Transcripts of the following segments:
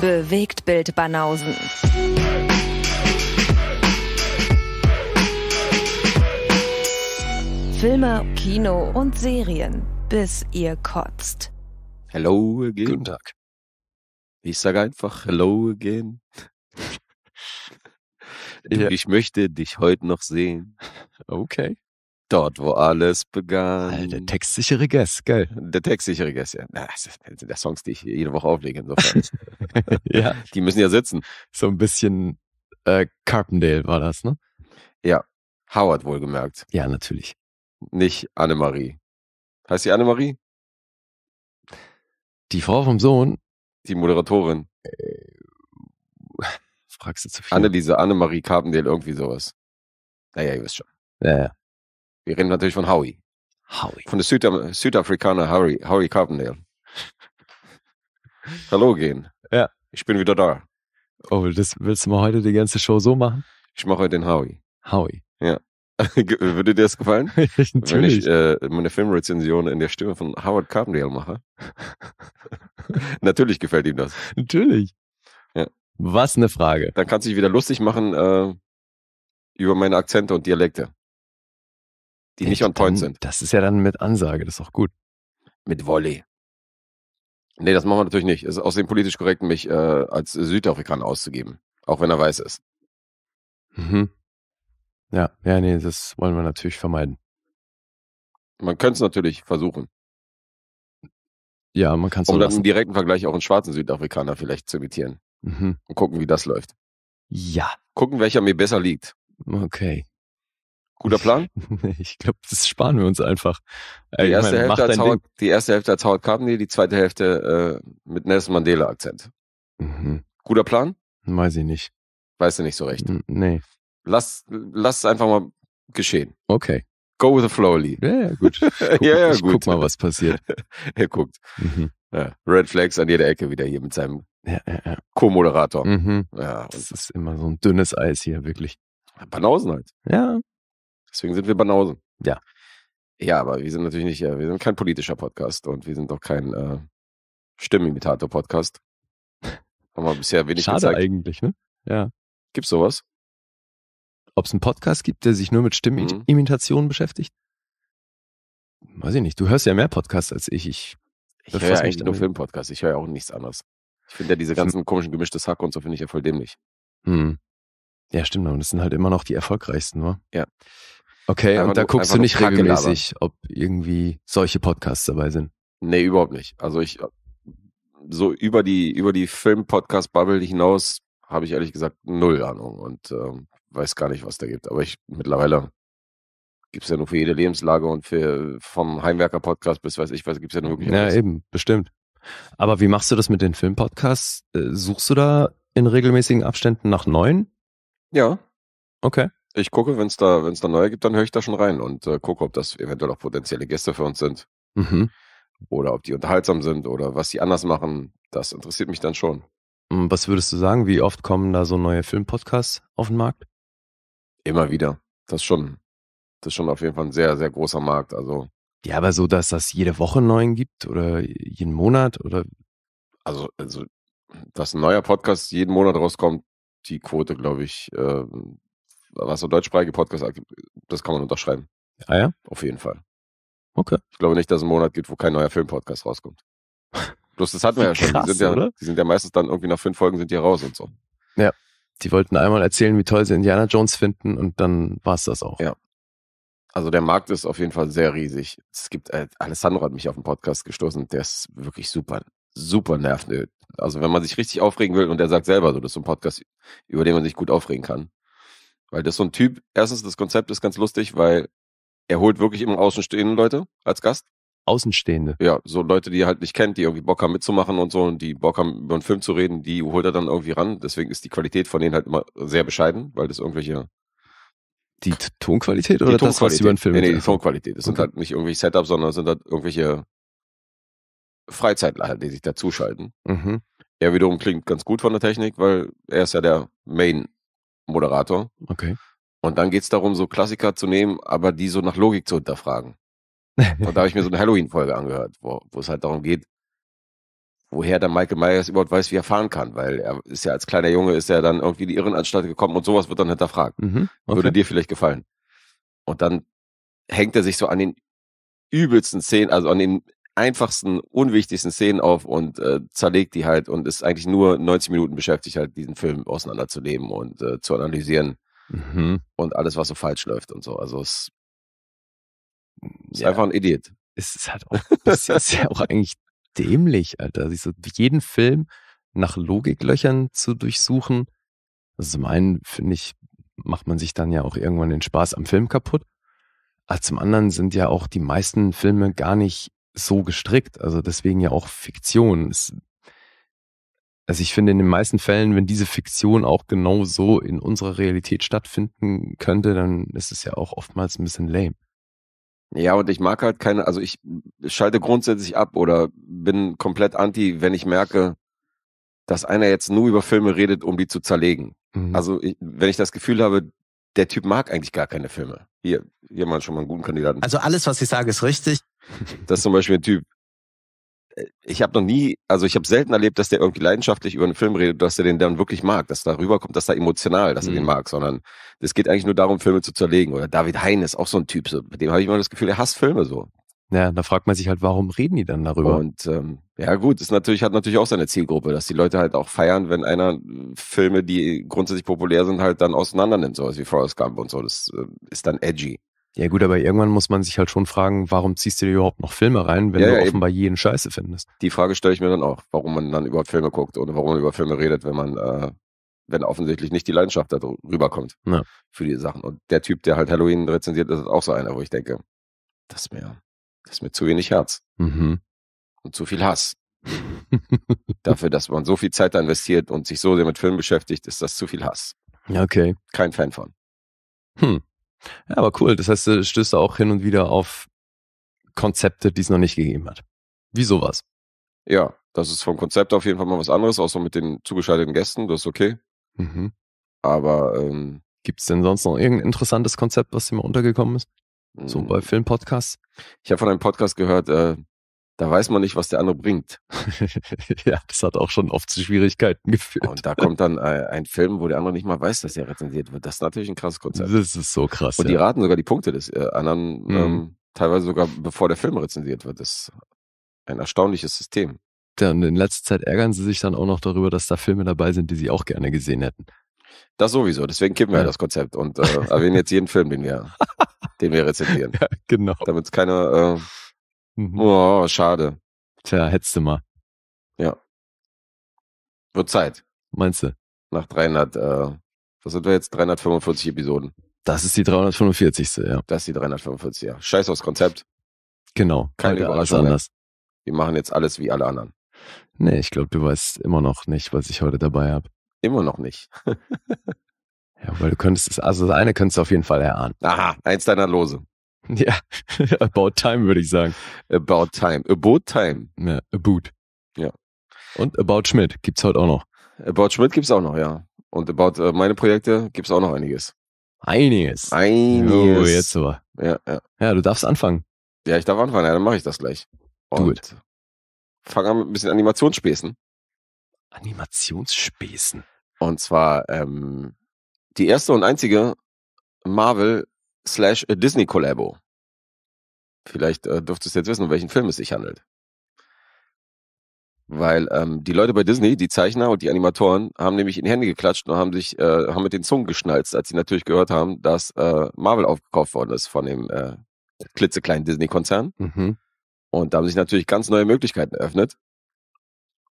Bewegt Bild Banausen. Filme, Kino und Serien, bis ihr kotzt. Hello again. Guten Tag. Ich sage einfach Hello again. Du, ja. Ich möchte dich heute noch sehen. Okay. Dort, wo alles begann. Der textsichere Guess, geil. Der textsichere Guess, ja. Das sind ja Songs, die ich jede Woche auflege, insofern. ja. Die müssen ja sitzen. So ein bisschen äh, Carpendale war das, ne? Ja. Howard wohlgemerkt. Ja, natürlich. Nicht Annemarie. Heißt sie Annemarie? Die Frau vom Sohn? Die Moderatorin. Äh, fragst du zu viel? Anneliese, Annemarie Carpendale, irgendwie sowas. Naja, ihr wisst schon. Ja, ja. Wir reden natürlich von Howie. Howie. Von der Süda Südafrikaner Howie, Howie Carpendale. Hallo gehen. Ja. Ich bin wieder da. Oh, das willst du mal heute die ganze Show so machen? Ich mache heute den Howie. Howie. Ja. Würde dir das gefallen? Natürlich. Wenn ich äh, meine Filmrezension in der Stimme von Howard Carpendale mache. Natürlich gefällt ihm das. Natürlich. Ja. Was eine Frage. Dann kannst du dich wieder lustig machen äh, über meine Akzente und Dialekte die Echt? nicht on point sind. Das ist ja dann mit Ansage, das ist doch gut. Mit Volley. Nee, das machen wir natürlich nicht. Es ist außerdem politisch korrekt, mich äh, als Südafrikaner auszugeben, auch wenn er weiß ist. Mhm. Ja, ja, nee, das wollen wir natürlich vermeiden. Man könnte es natürlich versuchen. Ja, man kann es Um dann einen direkten Vergleich auch einen schwarzen Südafrikaner vielleicht zu imitieren. Mhm. Und gucken, wie das läuft. Ja. Gucken, welcher mir besser liegt. Okay. Guter Plan? Ich glaube, das sparen wir uns einfach. Die äh, erste, meine, Hälfte, als Howard, die erste Hälfte als Howard Carpendale, die zweite Hälfte äh, mit Nelson Mandela-Akzent. Mhm. Guter Plan? Weiß ich nicht. Weißt du nicht so recht? N nee. Lass, lass es einfach mal geschehen. Okay. Go with the flow, Lee. Ja, ja, gut. Guck, ja, ja, ich gut. Guck mal, was passiert. er guckt. Mhm. Ja, Red Flags an jeder Ecke wieder hier mit seinem ja, ja, Co-Moderator. Mhm. Ja, das ist immer so ein dünnes Eis hier, wirklich. Banausen halt. Ja, Deswegen sind wir Banausen. Ja. Ja, aber wir sind natürlich nicht, äh, wir sind kein politischer Podcast und wir sind auch kein äh, Stimmenimitator-Podcast. Haben wir bisher wenig Schade gezeigt. eigentlich, ne? Ja. Gibt's sowas? Ob es einen Podcast gibt, der sich nur mit Stimmimitationen mhm. beschäftigt? Weiß ich nicht. Du hörst ja mehr Podcasts als ich. Ich, ich höre ja eigentlich nur Filmpodcasts. Ich höre ja auch nichts anderes. Ich finde ja diese ganzen komischen gemischtes Hack und so finde ich ja voll dämlich. Hm. Ja, stimmt. Und das sind halt immer noch die erfolgreichsten, oder? Ja. Okay, einfach und da nur, guckst du nicht regelmäßig, ob irgendwie solche Podcasts dabei sind. Nee, überhaupt nicht. Also ich so über die über die Film-Podcast-Bubble hinaus habe ich ehrlich gesagt null Ahnung und ähm, weiß gar nicht, was da gibt. Aber ich mittlerweile gibt es ja nur für jede Lebenslage und für vom Heimwerker-Podcast bis weiß ich was, gibt es ja nur wirklich. Ja, alles. eben, bestimmt. Aber wie machst du das mit den Film Podcasts? Äh, suchst du da in regelmäßigen Abständen nach neuen? Ja. Okay. Ich gucke, wenn es da, da neue gibt, dann höre ich da schon rein und äh, gucke, ob das eventuell auch potenzielle Gäste für uns sind. Mhm. Oder ob die unterhaltsam sind oder was sie anders machen. Das interessiert mich dann schon. Hm, was würdest du sagen? Wie oft kommen da so neue Filmpodcasts auf den Markt? Immer wieder. Das schon. Das ist schon auf jeden Fall ein sehr, sehr großer Markt. Also. Ja, aber so, dass das jede Woche neuen gibt oder jeden Monat oder. Also, also dass ein neuer Podcast jeden Monat rauskommt, die Quote, glaube ich, äh, was so deutschsprachige Podcasts gibt, das kann man unterschreiben. Ah ja? Auf jeden Fall. Okay. Ich glaube nicht, dass es einen Monat gibt, wo kein neuer Filmpodcast rauskommt. Bloß das hatten wir ja schon. Krass, die, sind ja, oder? die sind ja meistens dann irgendwie nach fünf Folgen sind die raus und so. Ja. Die wollten einmal erzählen, wie toll sie Indiana Jones finden und dann war es das auch. Ja. Also der Markt ist auf jeden Fall sehr riesig. Es gibt, äh, Alessandro hat mich auf den Podcast gestoßen, der ist wirklich super, super nervend. Also wenn man sich richtig aufregen will und der sagt selber so, das ist ein Podcast, über den man sich gut aufregen kann. Weil das ist so ein Typ, erstens, das Konzept ist ganz lustig, weil er holt wirklich immer außenstehende Leute als Gast. Außenstehende. Ja, so Leute, die er halt nicht kennt, die irgendwie Bock haben mitzumachen und so und die Bock haben, über einen Film zu reden, die holt er dann irgendwie ran. Deswegen ist die Qualität von denen halt immer sehr bescheiden, weil das irgendwelche. Die Tonqualität oder die Tonqualität. das, was über einen Film Nee, nee, die Tonqualität. Das okay. sind halt nicht irgendwelche Setups, sondern sind halt irgendwelche Freizeitler, halt, die sich dazuschalten. Mhm. Er wiederum klingt ganz gut von der Technik, weil er ist ja der Main Moderator. Okay. Und dann geht es darum, so Klassiker zu nehmen, aber die so nach Logik zu hinterfragen. Und da habe ich mir so eine Halloween-Folge angehört, wo, es halt darum geht, woher dann Michael Myers überhaupt weiß, wie er fahren kann, weil er ist ja als kleiner Junge, ist er dann irgendwie in die Irrenanstalt gekommen und sowas wird dann hinterfragt. Mhm, okay. Würde dir vielleicht gefallen. Und dann hängt er sich so an den übelsten Szenen, also an den einfachsten, unwichtigsten Szenen auf und äh, zerlegt die halt und ist eigentlich nur 90 Minuten beschäftigt, halt diesen Film auseinanderzunehmen und äh, zu analysieren mhm. und alles, was so falsch läuft und so. Also es ist ja. einfach ein Idiot. Es ist halt auch, ist ja auch eigentlich dämlich, Alter. Sich so jeden Film nach Logiklöchern zu durchsuchen. Also zum einen finde ich, macht man sich dann ja auch irgendwann den Spaß am Film kaputt. Aber ah, zum anderen sind ja auch die meisten Filme gar nicht so gestrickt. Also deswegen ja auch Fiktion. Es, also ich finde in den meisten Fällen, wenn diese Fiktion auch genau so in unserer Realität stattfinden könnte, dann ist es ja auch oftmals ein bisschen lame. Ja, und ich mag halt keine, also ich schalte grundsätzlich ab oder bin komplett anti, wenn ich merke, dass einer jetzt nur über Filme redet, um die zu zerlegen. Mhm. Also ich, wenn ich das Gefühl habe, der Typ mag eigentlich gar keine Filme. Hier, hier mal schon mal einen guten Kandidaten. Also alles, was ich sage, ist richtig. Das ist zum Beispiel ein Typ. Äh, ich habe noch nie, also ich habe selten erlebt, dass der irgendwie leidenschaftlich über einen Film redet, dass er den dann wirklich mag, dass da rüberkommt, dass er emotional, dass mhm. er den mhm. mag, sondern es geht eigentlich nur darum, Filme zu zerlegen. Oder David Hein ist auch so ein Typ, so, mit dem habe ich immer das Gefühl, er hasst Filme so. Ja, da fragt man sich halt, warum reden die dann darüber? Und ähm, ja, gut, ist natürlich, hat natürlich auch seine Zielgruppe, dass die Leute halt auch feiern, wenn einer äh, Filme, die grundsätzlich populär sind, halt dann auseinander nimmt, sowas wie Forrest Gump und so. Das äh, ist dann edgy. Ja gut, aber irgendwann muss man sich halt schon fragen, warum ziehst du dir überhaupt noch Filme rein, wenn ja, du ja, offenbar jeden Scheiße findest? Die Frage stelle ich mir dann auch, warum man dann überhaupt Filme guckt oder warum man über Filme redet, wenn man, äh, wenn offensichtlich nicht die Leidenschaft da rüberkommt ja. für die Sachen. Und der Typ, der halt Halloween rezensiert, ist auch so einer, wo ich denke, das ist mir, das ist mir zu wenig Herz mhm. und zu viel Hass. Dafür, dass man so viel Zeit da investiert und sich so sehr mit Filmen beschäftigt, ist das zu viel Hass. Okay. Kein Fan von. Hm. Ja, aber cool. Das heißt, du stößt auch hin und wieder auf Konzepte, die es noch nicht gegeben hat. Wie sowas. Ja, das ist vom Konzept auf jeden Fall mal was anderes, auch so mit den zugeschalteten Gästen, das ist okay. Mhm. Aber ähm, gibt es denn sonst noch irgendein interessantes Konzept, was dir mal untergekommen ist? So hm. bei Filmpodcasts? Ich habe von einem Podcast gehört, äh, da weiß man nicht, was der andere bringt. ja, das hat auch schon oft zu Schwierigkeiten geführt. Und da kommt dann äh, ein Film, wo der andere nicht mal weiß, dass er rezensiert wird. Das ist natürlich ein krasses Konzept. Das ist so krass. Und die ja. raten sogar die Punkte des äh, anderen, mhm. ähm, teilweise sogar bevor der Film rezensiert wird. Das ist ein erstaunliches System. Ja, und in letzter Zeit ärgern sie sich dann auch noch darüber, dass da Filme dabei sind, die sie auch gerne gesehen hätten. Das sowieso, deswegen kippen wir ja. das Konzept und äh, erwähnen jetzt jeden Film, den wir, den wir rezensieren. Ja, genau. Damit es keine äh, Mhm. Oh, schade. Tja, hättest du mal. Ja. Wird Zeit. Meinst du? Nach 300, äh, was sind wir jetzt? 345 Episoden. Das ist die 345. Ja. Das ist die 345, ja. Scheiß aufs Konzept. Genau. Keine alles anders. Wir machen jetzt alles wie alle anderen. Nee, ich glaube, du weißt immer noch nicht, was ich heute dabei habe. Immer noch nicht. ja, weil du könntest es, also das eine könntest du auf jeden Fall erahnen. Aha, eins deiner Lose. Ja, about time würde ich sagen. About time. About time. Ja, about. Ja. Und About Schmidt gibt's heute auch noch. About Schmidt gibt's auch noch, ja. Und About äh, meine Projekte gibt's auch noch einiges. Einiges. Einiges. Oh, jetzt aber. Ja, ja. Ja, du darfst anfangen. Ja, ich darf anfangen, ja, dann mache ich das gleich. Gut. Fang an mit ein bisschen Animationsspäßen. Animationsspäßen. Und zwar ähm, die erste und einzige Marvel slash äh, Disney Collabo. Vielleicht äh, dürftest du jetzt wissen, um welchen Film es sich handelt. Weil ähm, die Leute bei Disney, die Zeichner und die Animatoren, haben nämlich in die Hände geklatscht und haben sich, äh, haben mit den Zungen geschnalzt, als sie natürlich gehört haben, dass äh, Marvel aufgekauft worden ist von dem äh, klitzekleinen Disney-Konzern. Mhm. Und da haben sich natürlich ganz neue Möglichkeiten eröffnet.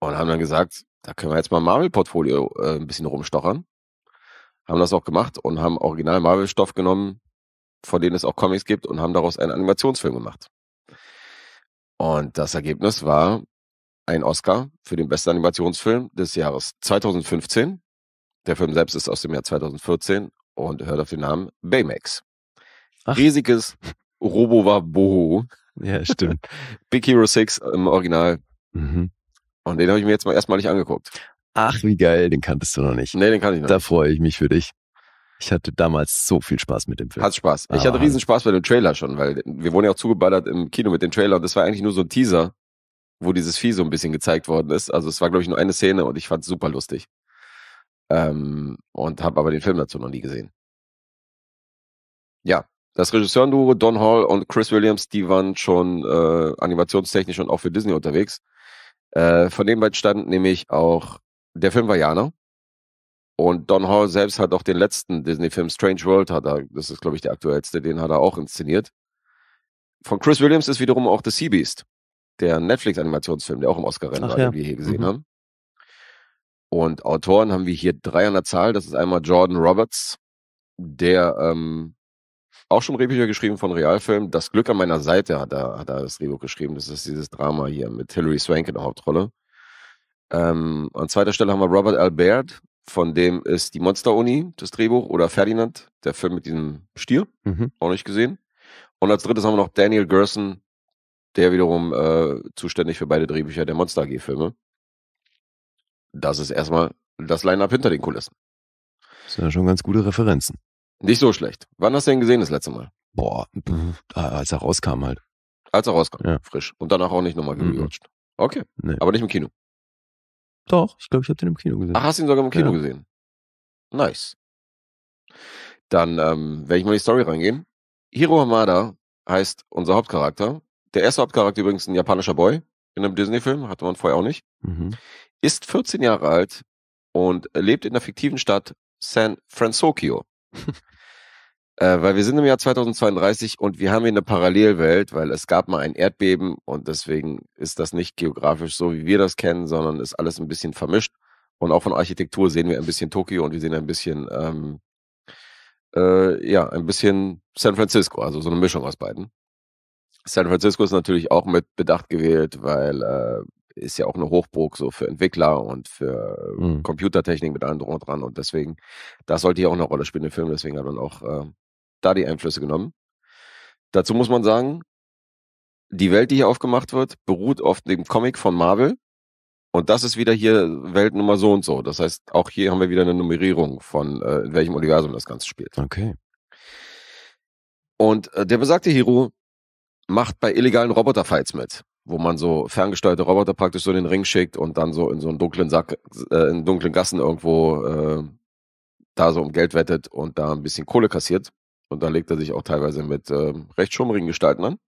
Und haben dann gesagt, da können wir jetzt mal Marvel-Portfolio äh, ein bisschen rumstochern. Haben das auch gemacht und haben original Marvel-Stoff genommen, von denen es auch Comics gibt und haben daraus einen Animationsfilm gemacht. Und das Ergebnis war ein Oscar für den besten Animationsfilm des Jahres 2015. Der Film selbst ist aus dem Jahr 2014 und hört auf den Namen Baymax. Ach. Riesiges war Boho. Ja, stimmt. Big Hero 6 im Original. Mhm. Und den habe ich mir jetzt mal erstmal nicht angeguckt. Ach, wie geil, den kanntest du noch nicht. Nee, den kann ich noch. nicht. Da freue ich mich für dich. Ich hatte damals so viel Spaß mit dem Film. Hat Spaß. Ich hatte riesen Spaß bei dem Trailer schon, weil wir wurden ja auch zugeballert im Kino mit dem Trailer und das war eigentlich nur so ein Teaser, wo dieses Vieh so ein bisschen gezeigt worden ist. Also es war, glaube ich, nur eine Szene und ich fand es super lustig. Ähm, und habe aber den Film dazu noch nie gesehen. Ja, das Regisseurenduo Don Hall und Chris Williams, die waren schon äh, animationstechnisch und auch für Disney unterwegs. Äh, von dem beiden stand nämlich auch der Film Vajana und Don Hall selbst hat auch den letzten Disney-Film Strange World, hat er, das ist, glaube ich, der aktuellste, den hat er auch inszeniert. Von Chris Williams ist wiederum auch The Sea Beast, der Netflix-Animationsfilm, der auch im Oscar-Rennen war, ja. den wir hier gesehen mhm. haben. Und Autoren haben wir hier drei an der Zahl. Das ist einmal Jordan Roberts, der ähm, auch schon Drehbücher geschrieben von Realfilm. Das Glück an meiner Seite hat er, hat er das Drehbuch geschrieben. Das ist dieses Drama hier mit Hilary Swank in der Hauptrolle. Ähm, an zweiter Stelle haben wir Robert Albert, von dem ist die Monster-Uni, das Drehbuch, oder Ferdinand, der Film mit diesem Stier, mhm. auch nicht gesehen. Und als drittes haben wir noch Daniel Gerson, der wiederum äh, zuständig für beide Drehbücher der Monster AG-Filme. Das ist erstmal das Line-Up hinter den Kulissen. Das sind ja schon ganz gute Referenzen. Nicht so schlecht. Wann hast du ihn gesehen das letzte Mal? Boah, als er rauskam halt. Als er rauskam, ja. frisch. Und danach auch nicht nochmal gerutscht. Mhm. Okay, nee. aber nicht im Kino. Doch, ich glaube, ich habe den im Kino gesehen. Ach, hast du ihn sogar im Kino ja. gesehen? Nice. Dann ähm, werde ich mal in die Story reingehen. Hiro Hamada heißt unser Hauptcharakter. Der erste Hauptcharakter übrigens ein japanischer Boy in einem Disney-Film, hatte man vorher auch nicht. Mhm. Ist 14 Jahre alt und lebt in der fiktiven Stadt San Francisco. Äh, weil wir sind im Jahr 2032 und wir haben hier eine Parallelwelt, weil es gab mal ein Erdbeben und deswegen ist das nicht geografisch so, wie wir das kennen, sondern ist alles ein bisschen vermischt. Und auch von Architektur sehen wir ein bisschen Tokio und wir sehen ein bisschen, ähm, äh, ja, ein bisschen San Francisco, also so eine Mischung aus beiden. San Francisco ist natürlich auch mit Bedacht gewählt, weil äh, ist ja auch eine Hochburg so für Entwickler und für mhm. Computertechnik mit allem drum und dran. Und deswegen, das sollte hier auch eine Rolle spielen im Film, deswegen hat man auch äh, da die Einflüsse genommen. Dazu muss man sagen, die Welt, die hier aufgemacht wird, beruht auf dem Comic von Marvel. Und das ist wieder hier Weltnummer so und so. Das heißt, auch hier haben wir wieder eine Nummerierung von, äh, in welchem Universum das Ganze spielt. Okay. Und äh, der besagte Hiro macht bei illegalen Roboterfights mit, wo man so ferngesteuerte Roboter praktisch so in den Ring schickt und dann so in so einen dunklen Sack, äh, in dunklen Gassen irgendwo äh, da so um Geld wettet und da ein bisschen Kohle kassiert. Und da legt er sich auch teilweise mit äh, recht schummrigen Gestalten an.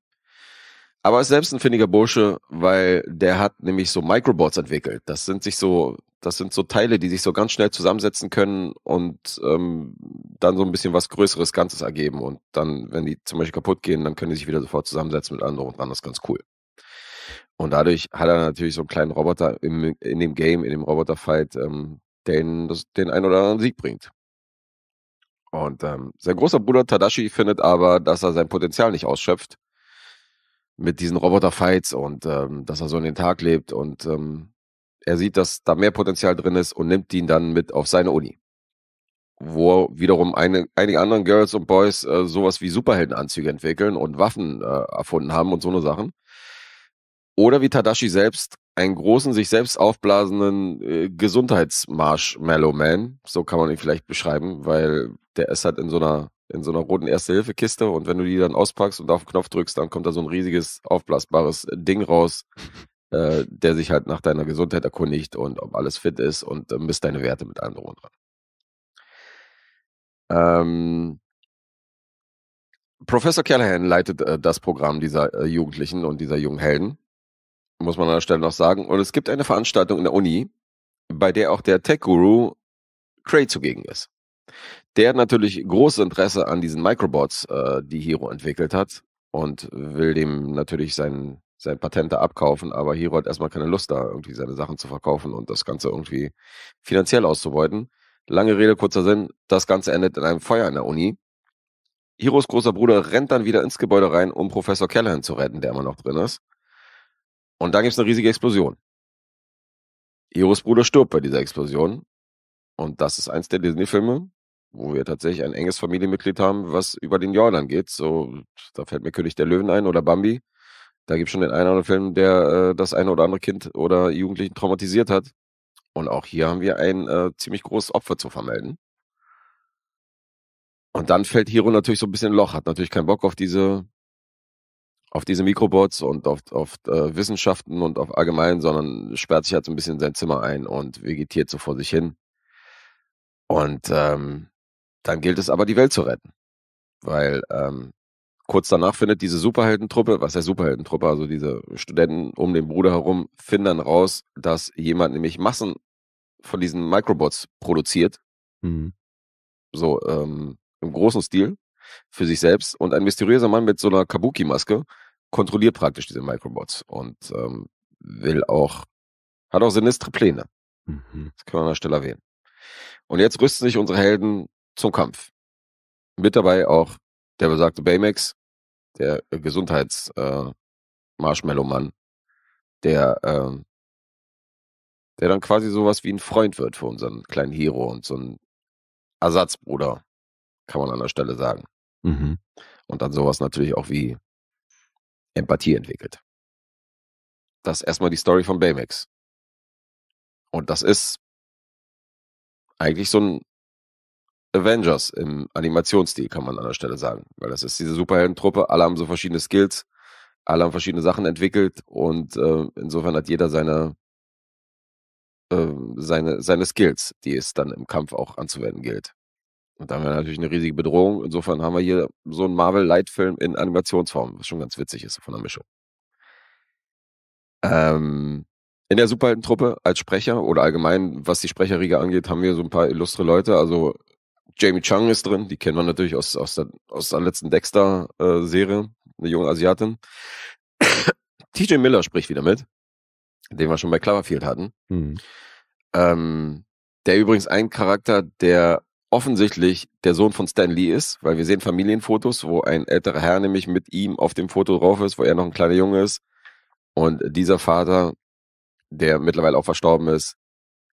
Aber ist selbst ein findiger Bursche, weil der hat nämlich so Microbots entwickelt. Das sind sich so, das sind so Teile, die sich so ganz schnell zusammensetzen können und ähm, dann so ein bisschen was Größeres Ganzes ergeben. Und dann, wenn die zum Beispiel kaputt gehen, dann können die sich wieder sofort zusammensetzen mit anderen und dann ist ganz cool. Und dadurch hat er natürlich so einen kleinen Roboter im, in dem Game, in dem Roboterfight, ähm, den, das, den ein oder anderen Sieg bringt. Und ähm, sein großer Bruder Tadashi findet aber, dass er sein Potenzial nicht ausschöpft mit diesen Roboter-Fights und ähm, dass er so in den Tag lebt. Und ähm, er sieht, dass da mehr Potenzial drin ist und nimmt ihn dann mit auf seine Uni. Wo wiederum eine, einige anderen Girls und Boys äh, sowas wie Superheldenanzüge entwickeln und Waffen äh, erfunden haben und so eine Sachen. Oder wie Tadashi selbst einen großen, sich selbst aufblasenden äh, Gesundheitsmarshmallow-Man. So kann man ihn vielleicht beschreiben, weil der ist halt in so einer in so einer roten Erste-Hilfe-Kiste und wenn du die dann auspackst und auf den Knopf drückst, dann kommt da so ein riesiges, aufblasbares äh, Ding raus, äh, der sich halt nach deiner Gesundheit erkundigt und ob alles fit ist und äh, misst deine Werte mit allem Drohnen dran. Ähm, Professor Callahan leitet äh, das Programm dieser äh, Jugendlichen und dieser jungen Helden muss man an der Stelle noch sagen. Und es gibt eine Veranstaltung in der Uni, bei der auch der Tech-Guru Cray zugegen ist. Der hat natürlich großes Interesse an diesen Microbots, äh, die Hero entwickelt hat und will dem natürlich sein, sein Patent da abkaufen, aber Hero hat erstmal keine Lust da, irgendwie seine Sachen zu verkaufen und das Ganze irgendwie finanziell auszubeuten. Lange Rede, kurzer Sinn, das Ganze endet in einem Feuer in der Uni. Hiros großer Bruder rennt dann wieder ins Gebäude rein, um Professor Callahan zu retten, der immer noch drin ist. Und dann gibt es eine riesige Explosion. Eros Bruder stirbt bei dieser Explosion. Und das ist eins der Disney-Filme, wo wir tatsächlich ein enges Familienmitglied haben, was über den Jordan geht. So, da fällt mir König der Löwen ein oder Bambi. Da gibt es schon den einen oder anderen Film, der äh, das eine oder andere Kind oder Jugendlichen traumatisiert hat. Und auch hier haben wir ein äh, ziemlich großes Opfer zu vermelden. Und dann fällt Hiro natürlich so ein bisschen in Loch, hat natürlich keinen Bock auf diese auf diese Mikrobots und auf, auf äh, Wissenschaften und auf allgemein, sondern sperrt sich halt so ein bisschen in sein Zimmer ein und vegetiert so vor sich hin. Und ähm, dann gilt es aber, die Welt zu retten. Weil ähm, kurz danach findet diese Superheldentruppe, was heißt Superheldentruppe, also diese Studenten um den Bruder herum, finden dann raus, dass jemand nämlich Massen von diesen Microbots produziert. Mhm. So ähm, im großen Stil für sich selbst. Und ein mysteriöser Mann mit so einer Kabuki-Maske kontrolliert praktisch diese Microbots und ähm, will auch, hat auch sinistre Pläne. Mhm. Das kann man an der Stelle erwähnen. Und jetzt rüsten sich unsere Helden zum Kampf. Mit dabei auch der besagte Baymax, der Gesundheits-Marshmallow-Mann, äh, der, äh, der dann quasi sowas wie ein Freund wird für unseren kleinen Hero und so ein Ersatzbruder, kann man an der Stelle sagen. Mhm. Und dann sowas natürlich auch wie Empathie entwickelt. Das ist erstmal die Story von Baymax. Und das ist eigentlich so ein Avengers im Animationsstil, kann man an der Stelle sagen. Weil das ist diese Superheldentruppe, alle haben so verschiedene Skills, alle haben verschiedene Sachen entwickelt und äh, insofern hat jeder seine, äh, seine, seine Skills, die es dann im Kampf auch anzuwenden gilt. Und da haben wir natürlich eine riesige Bedrohung. Insofern haben wir hier so einen Marvel-Leitfilm in Animationsform, was schon ganz witzig ist von der Mischung. Ähm, in der Superhelden-Truppe als Sprecher oder allgemein, was die Sprecherriege angeht, haben wir so ein paar illustre Leute. Also Jamie Chung ist drin, die kennt man natürlich aus, aus, der, aus der letzten Dexter-Serie, eine junge Asiatin. TJ Miller spricht wieder mit, den wir schon bei Cloverfield hatten. Mhm. Ähm, der übrigens ein Charakter, der offensichtlich der Sohn von Stan Lee ist, weil wir sehen Familienfotos, wo ein älterer Herr nämlich mit ihm auf dem Foto drauf ist, wo er noch ein kleiner Junge ist. Und dieser Vater, der mittlerweile auch verstorben ist,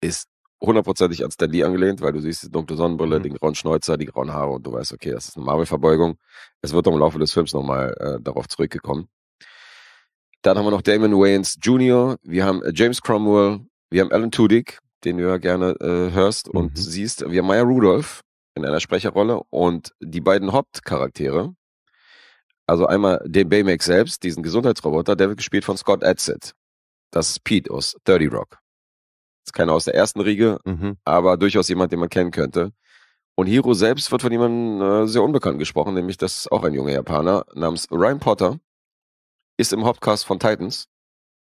ist hundertprozentig an Stan Lee angelehnt, weil du siehst die dunkle Sonnenbrille, mhm. den grauen Schnäuzer, die grauen Haare und du weißt, okay, das ist eine Marvel-Verbeugung. Es wird im Laufe des Films nochmal äh, darauf zurückgekommen. Dann haben wir noch Damon Wayans Jr., wir haben äh, James Cromwell, wir haben Alan Tudyk, den du ja gerne äh, hörst und mhm. siehst. Wir haben Maya Rudolph in einer Sprecherrolle und die beiden Hauptcharaktere. Also einmal den Baymax selbst, diesen Gesundheitsroboter, der wird gespielt von Scott Adsit. Das ist Pete aus Dirty Rock. Ist keiner aus der ersten Riege, mhm. aber durchaus jemand, den man kennen könnte. Und Hiro selbst wird von jemandem äh, sehr unbekannt gesprochen, nämlich das ist auch ein junger Japaner namens Ryan Potter, ist im Hauptcast von Titans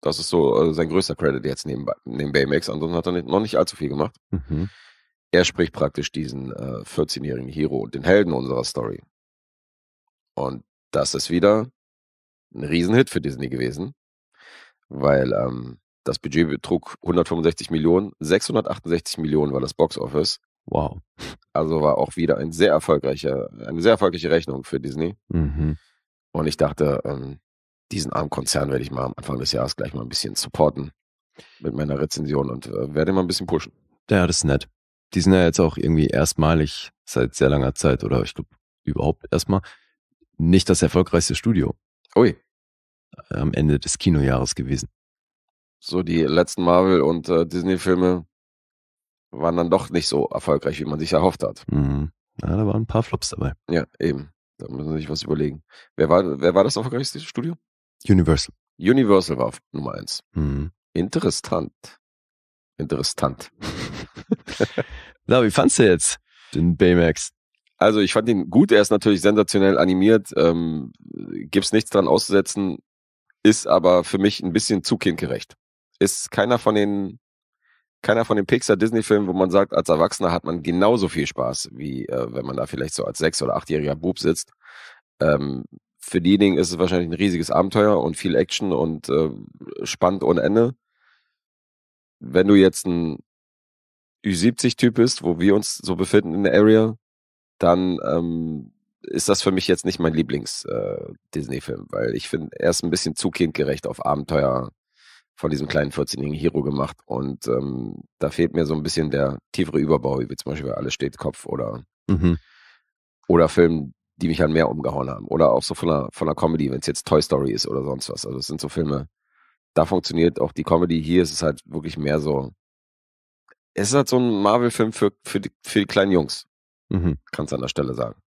das ist so also sein größter Credit jetzt neben, neben Baymax. Ansonsten hat er nicht, noch nicht allzu viel gemacht. Mhm. Er spricht praktisch diesen äh, 14-jährigen Hero und den Helden unserer Story. Und das ist wieder ein Riesenhit für Disney gewesen, weil ähm, das Budget betrug 165 Millionen, 668 Millionen war das Box Office. Wow. Also war auch wieder ein sehr erfolgreicher, eine sehr erfolgreiche Rechnung für Disney. Mhm. Und ich dachte, ähm, diesen armen Konzern werde ich mal am Anfang des Jahres gleich mal ein bisschen supporten mit meiner Rezension und äh, werde mal ein bisschen pushen. Ja, das ist nett. Die sind ja jetzt auch irgendwie erstmalig seit sehr langer Zeit oder ich glaube überhaupt erstmal nicht das erfolgreichste Studio. Ui. Am Ende des Kinojahres gewesen. So die letzten Marvel- und äh, Disney-Filme waren dann doch nicht so erfolgreich, wie man sich erhofft hat. Mhm. Ja, da waren ein paar Flops dabei. Ja, eben. Da müssen Sie sich was überlegen. Wer war, wer war das erfolgreichste Studio? Universal. Universal war auf Nummer eins. Mhm. Interessant. Interessant. Na, wie fandst du jetzt den Baymax? Also ich fand ihn gut, er ist natürlich sensationell animiert, ähm, gibt's nichts dran auszusetzen, ist aber für mich ein bisschen zu kindgerecht. Ist keiner von den keiner von den Pixar-Disney-Filmen, wo man sagt, als Erwachsener hat man genauso viel Spaß, wie äh, wenn man da vielleicht so als sechs- oder achtjähriger Bub sitzt. Ähm, für diejenigen ist es wahrscheinlich ein riesiges Abenteuer und viel Action und äh, spannend ohne Ende. Wenn du jetzt ein Ü70-Typ bist, wo wir uns so befinden in der Area, dann ähm, ist das für mich jetzt nicht mein Lieblings-Disney-Film, äh, weil ich finde, er ist ein bisschen zu kindgerecht auf Abenteuer von diesem kleinen 14-jährigen Hero gemacht. Und ähm, da fehlt mir so ein bisschen der tiefere Überbau, wie zum Beispiel Alles steht Kopf oder, mhm. oder Filmen, die mich halt mehr umgehauen haben. Oder auch so von einer, von einer Comedy, wenn es jetzt Toy Story ist oder sonst was. Also es sind so Filme, da funktioniert auch die Comedy. Hier ist es halt wirklich mehr so. Es ist halt so ein Marvel-Film für, für, die, für die kleinen Jungs. Mhm. Kannst du an der Stelle sagen.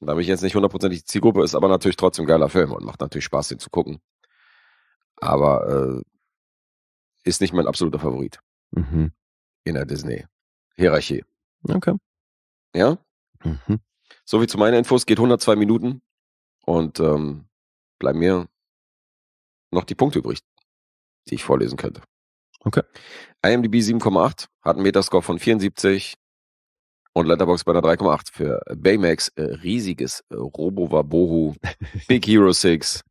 Und da bin ich jetzt nicht hundertprozentig die Zielgruppe, ist aber natürlich trotzdem geiler Film und macht natürlich Spaß, den zu gucken. Aber äh, ist nicht mein absoluter Favorit. Mhm. In der Disney-Hierarchie. Okay. Ja? Mhm. So wie zu meinen Infos, geht 102 Minuten und ähm, bleiben mir noch die Punkte übrig, die ich vorlesen könnte. Okay. IMDb 7,8, hat einen Metascore von 74 und Letterbox bei einer 3,8 für Baymax, äh, riesiges äh, Robova Bohu, Big Hero 6.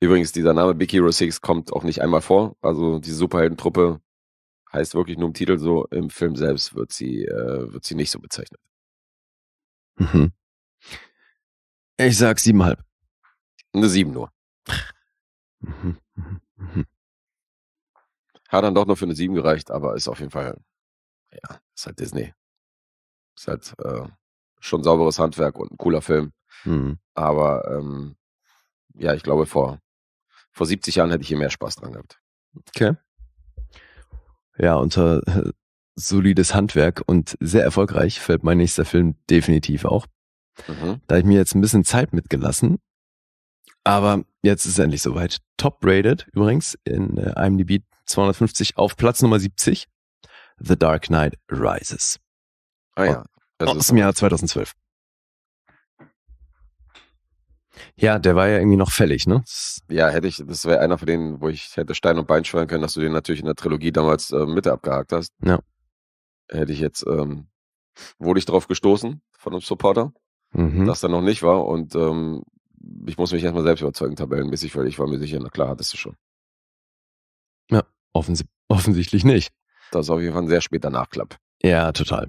Übrigens, dieser Name Big Hero 6 kommt auch nicht einmal vor. Also die Superheldentruppe heißt wirklich nur im Titel so, im Film selbst wird sie, äh, wird sie nicht so bezeichnet. Mhm. Ich sag siebenhalb. Eine Sieben nur. Mhm, mhm, mhm. Hat dann doch nur für eine sieben gereicht, aber ist auf jeden Fall, ja, ist halt Disney. Ist halt äh, schon sauberes Handwerk und ein cooler Film. Mhm. Aber ähm, ja, ich glaube, vor, vor 70 Jahren hätte ich hier mehr Spaß dran gehabt. Okay. Ja, unter solides Handwerk und sehr erfolgreich fällt mein nächster Film definitiv auch. Mhm. Da ich mir jetzt ein bisschen Zeit mitgelassen. Aber jetzt ist es endlich soweit. Top rated übrigens in einem äh, IMDb 250 auf Platz Nummer 70. The Dark Knight Rises. Ah ja. Das aus dem Jahr 2012. Ja, der war ja irgendwie noch fällig, ne? Ja, hätte ich, das wäre einer von denen, wo ich hätte Stein und Bein schwören können, dass du den natürlich in der Trilogie damals äh, Mitte abgehakt hast. Ja hätte ich jetzt, ähm, wurde ich drauf gestoßen von einem Supporter, mhm. das dann noch nicht war. Und ähm, ich muss mich erstmal selbst überzeugen, tabellenmäßig, weil ich war mir sicher, na klar, hattest du schon. Ja, offens offensichtlich nicht. Das ist auf jeden Fall ein sehr später Nachklapp. Ja, total.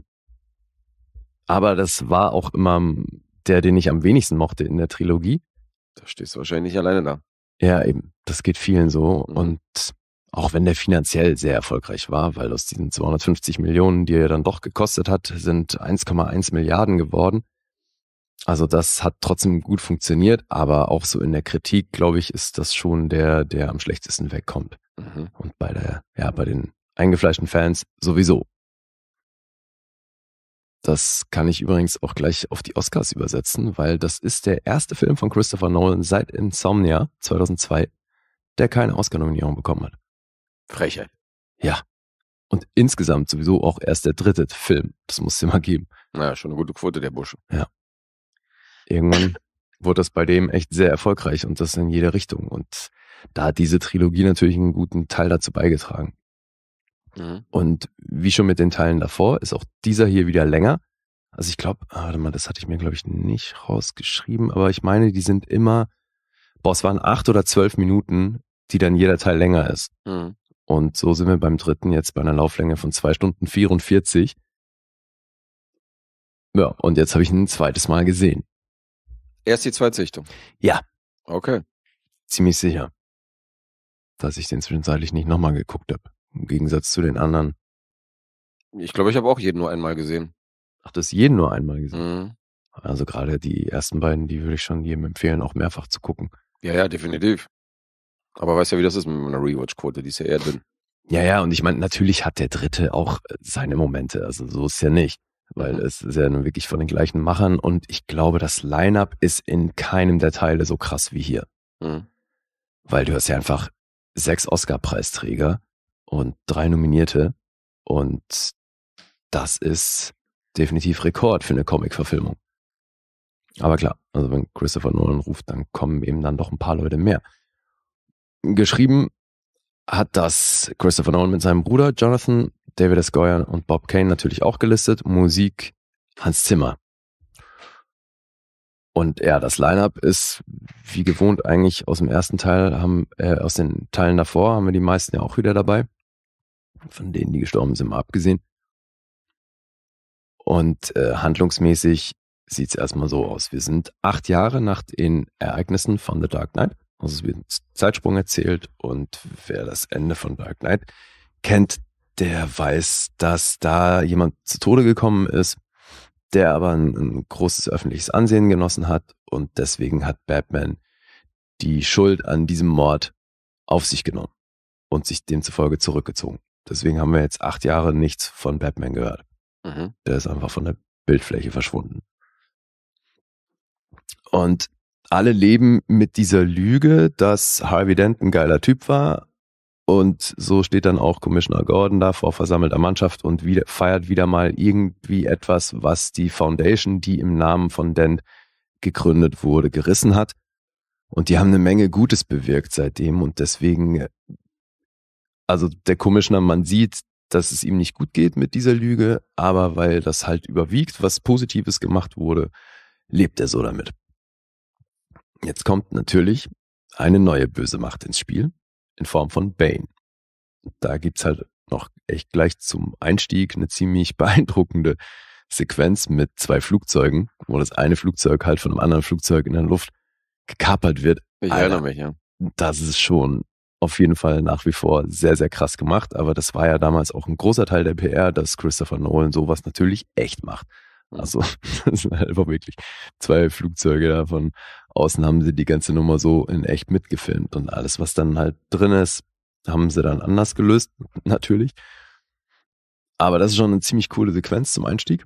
Aber das war auch immer der, den ich am wenigsten mochte in der Trilogie. Da stehst du wahrscheinlich nicht alleine da. Ja, eben. Das geht vielen so. Mhm. Und auch wenn der finanziell sehr erfolgreich war, weil aus diesen 250 Millionen, die er dann doch gekostet hat, sind 1,1 Milliarden geworden. Also das hat trotzdem gut funktioniert, aber auch so in der Kritik, glaube ich, ist das schon der, der am schlechtesten wegkommt. Mhm. Und bei der, ja, bei den eingefleischten Fans sowieso. Das kann ich übrigens auch gleich auf die Oscars übersetzen, weil das ist der erste Film von Christopher Nolan seit Insomnia 2002, der keine Oscar-Nominierung bekommen hat. Frechheit. Ja. Und insgesamt sowieso auch erst der dritte Film. Das muss es ja geben. Naja, schon eine gute Quote, der Busch. Ja. Irgendwann wurde das bei dem echt sehr erfolgreich und das in jede Richtung. Und da hat diese Trilogie natürlich einen guten Teil dazu beigetragen. Mhm. Und wie schon mit den Teilen davor, ist auch dieser hier wieder länger. Also ich glaube, ah, warte mal, das hatte ich mir, glaube ich, nicht rausgeschrieben, aber ich meine, die sind immer, boah, es waren acht oder zwölf Minuten, die dann jeder Teil länger ist. Mhm. Und so sind wir beim dritten jetzt bei einer Lauflänge von zwei Stunden 44. Ja, und jetzt habe ich ihn ein zweites Mal gesehen. Erst die zweite Zweitsichtung? Ja. Okay. Ziemlich sicher, dass ich den zwischenzeitlich nicht nochmal geguckt habe. Im Gegensatz zu den anderen. Ich glaube, ich habe auch jeden nur einmal gesehen. Ach, das jeden nur einmal gesehen? Mhm. Also gerade die ersten beiden, die würde ich schon jedem empfehlen, auch mehrfach zu gucken. Ja, ja, definitiv. Aber weißt ja, wie das ist mit meiner Rewatch-Quote, die ist ja eher dünn. Ja, ja, und ich meine, natürlich hat der Dritte auch äh, seine Momente, also so ist es ja nicht, weil mhm. es ist ja nun wirklich von den gleichen Machern und ich glaube, das Line-Up ist in keinem der Teile so krass wie hier. Mhm. Weil du hast ja einfach sechs Oscar-Preisträger und drei Nominierte und das ist definitiv Rekord für eine Comic-Verfilmung. Aber klar, also wenn Christopher Nolan ruft, dann kommen eben dann doch ein paar Leute mehr. Geschrieben hat das Christopher Nolan mit seinem Bruder Jonathan, David S. Goyer und Bob Kane natürlich auch gelistet. Musik Hans Zimmer. Und ja, das Line-up ist wie gewohnt eigentlich aus dem ersten Teil, haben äh, aus den Teilen davor haben wir die meisten ja auch wieder dabei. Von denen, die gestorben sind, mal abgesehen. Und äh, handlungsmäßig sieht es erstmal so aus. Wir sind acht Jahre nach den Ereignissen von The Dark Knight also es wird ein Zeitsprung erzählt und wer das Ende von Dark Knight kennt, der weiß, dass da jemand zu Tode gekommen ist, der aber ein, ein großes öffentliches Ansehen genossen hat und deswegen hat Batman die Schuld an diesem Mord auf sich genommen und sich demzufolge zurückgezogen. Deswegen haben wir jetzt acht Jahre nichts von Batman gehört. Mhm. Der ist einfach von der Bildfläche verschwunden. Und alle leben mit dieser Lüge, dass Harvey Dent ein geiler Typ war. Und so steht dann auch Commissioner Gordon da vor versammelter Mannschaft und wieder, feiert wieder mal irgendwie etwas, was die Foundation, die im Namen von Dent gegründet wurde, gerissen hat. Und die haben eine Menge Gutes bewirkt seitdem. Und deswegen, also der Commissioner, man sieht, dass es ihm nicht gut geht mit dieser Lüge, aber weil das halt überwiegt, was Positives gemacht wurde, lebt er so damit. Jetzt kommt natürlich eine neue böse Macht ins Spiel in Form von Bane. Da gibt's halt noch echt gleich zum Einstieg eine ziemlich beeindruckende Sequenz mit zwei Flugzeugen, wo das eine Flugzeug halt von einem anderen Flugzeug in der Luft gekapert wird. Ich erinnere mich, ja. Das ist schon auf jeden Fall nach wie vor sehr, sehr krass gemacht. Aber das war ja damals auch ein großer Teil der PR, dass Christopher Nolan sowas natürlich echt macht. Mhm. Also, das sind halt einfach wirklich zwei Flugzeuge da von Außen haben sie die ganze Nummer so in echt mitgefilmt und alles, was dann halt drin ist, haben sie dann anders gelöst, natürlich. Aber das ist schon eine ziemlich coole Sequenz zum Einstieg.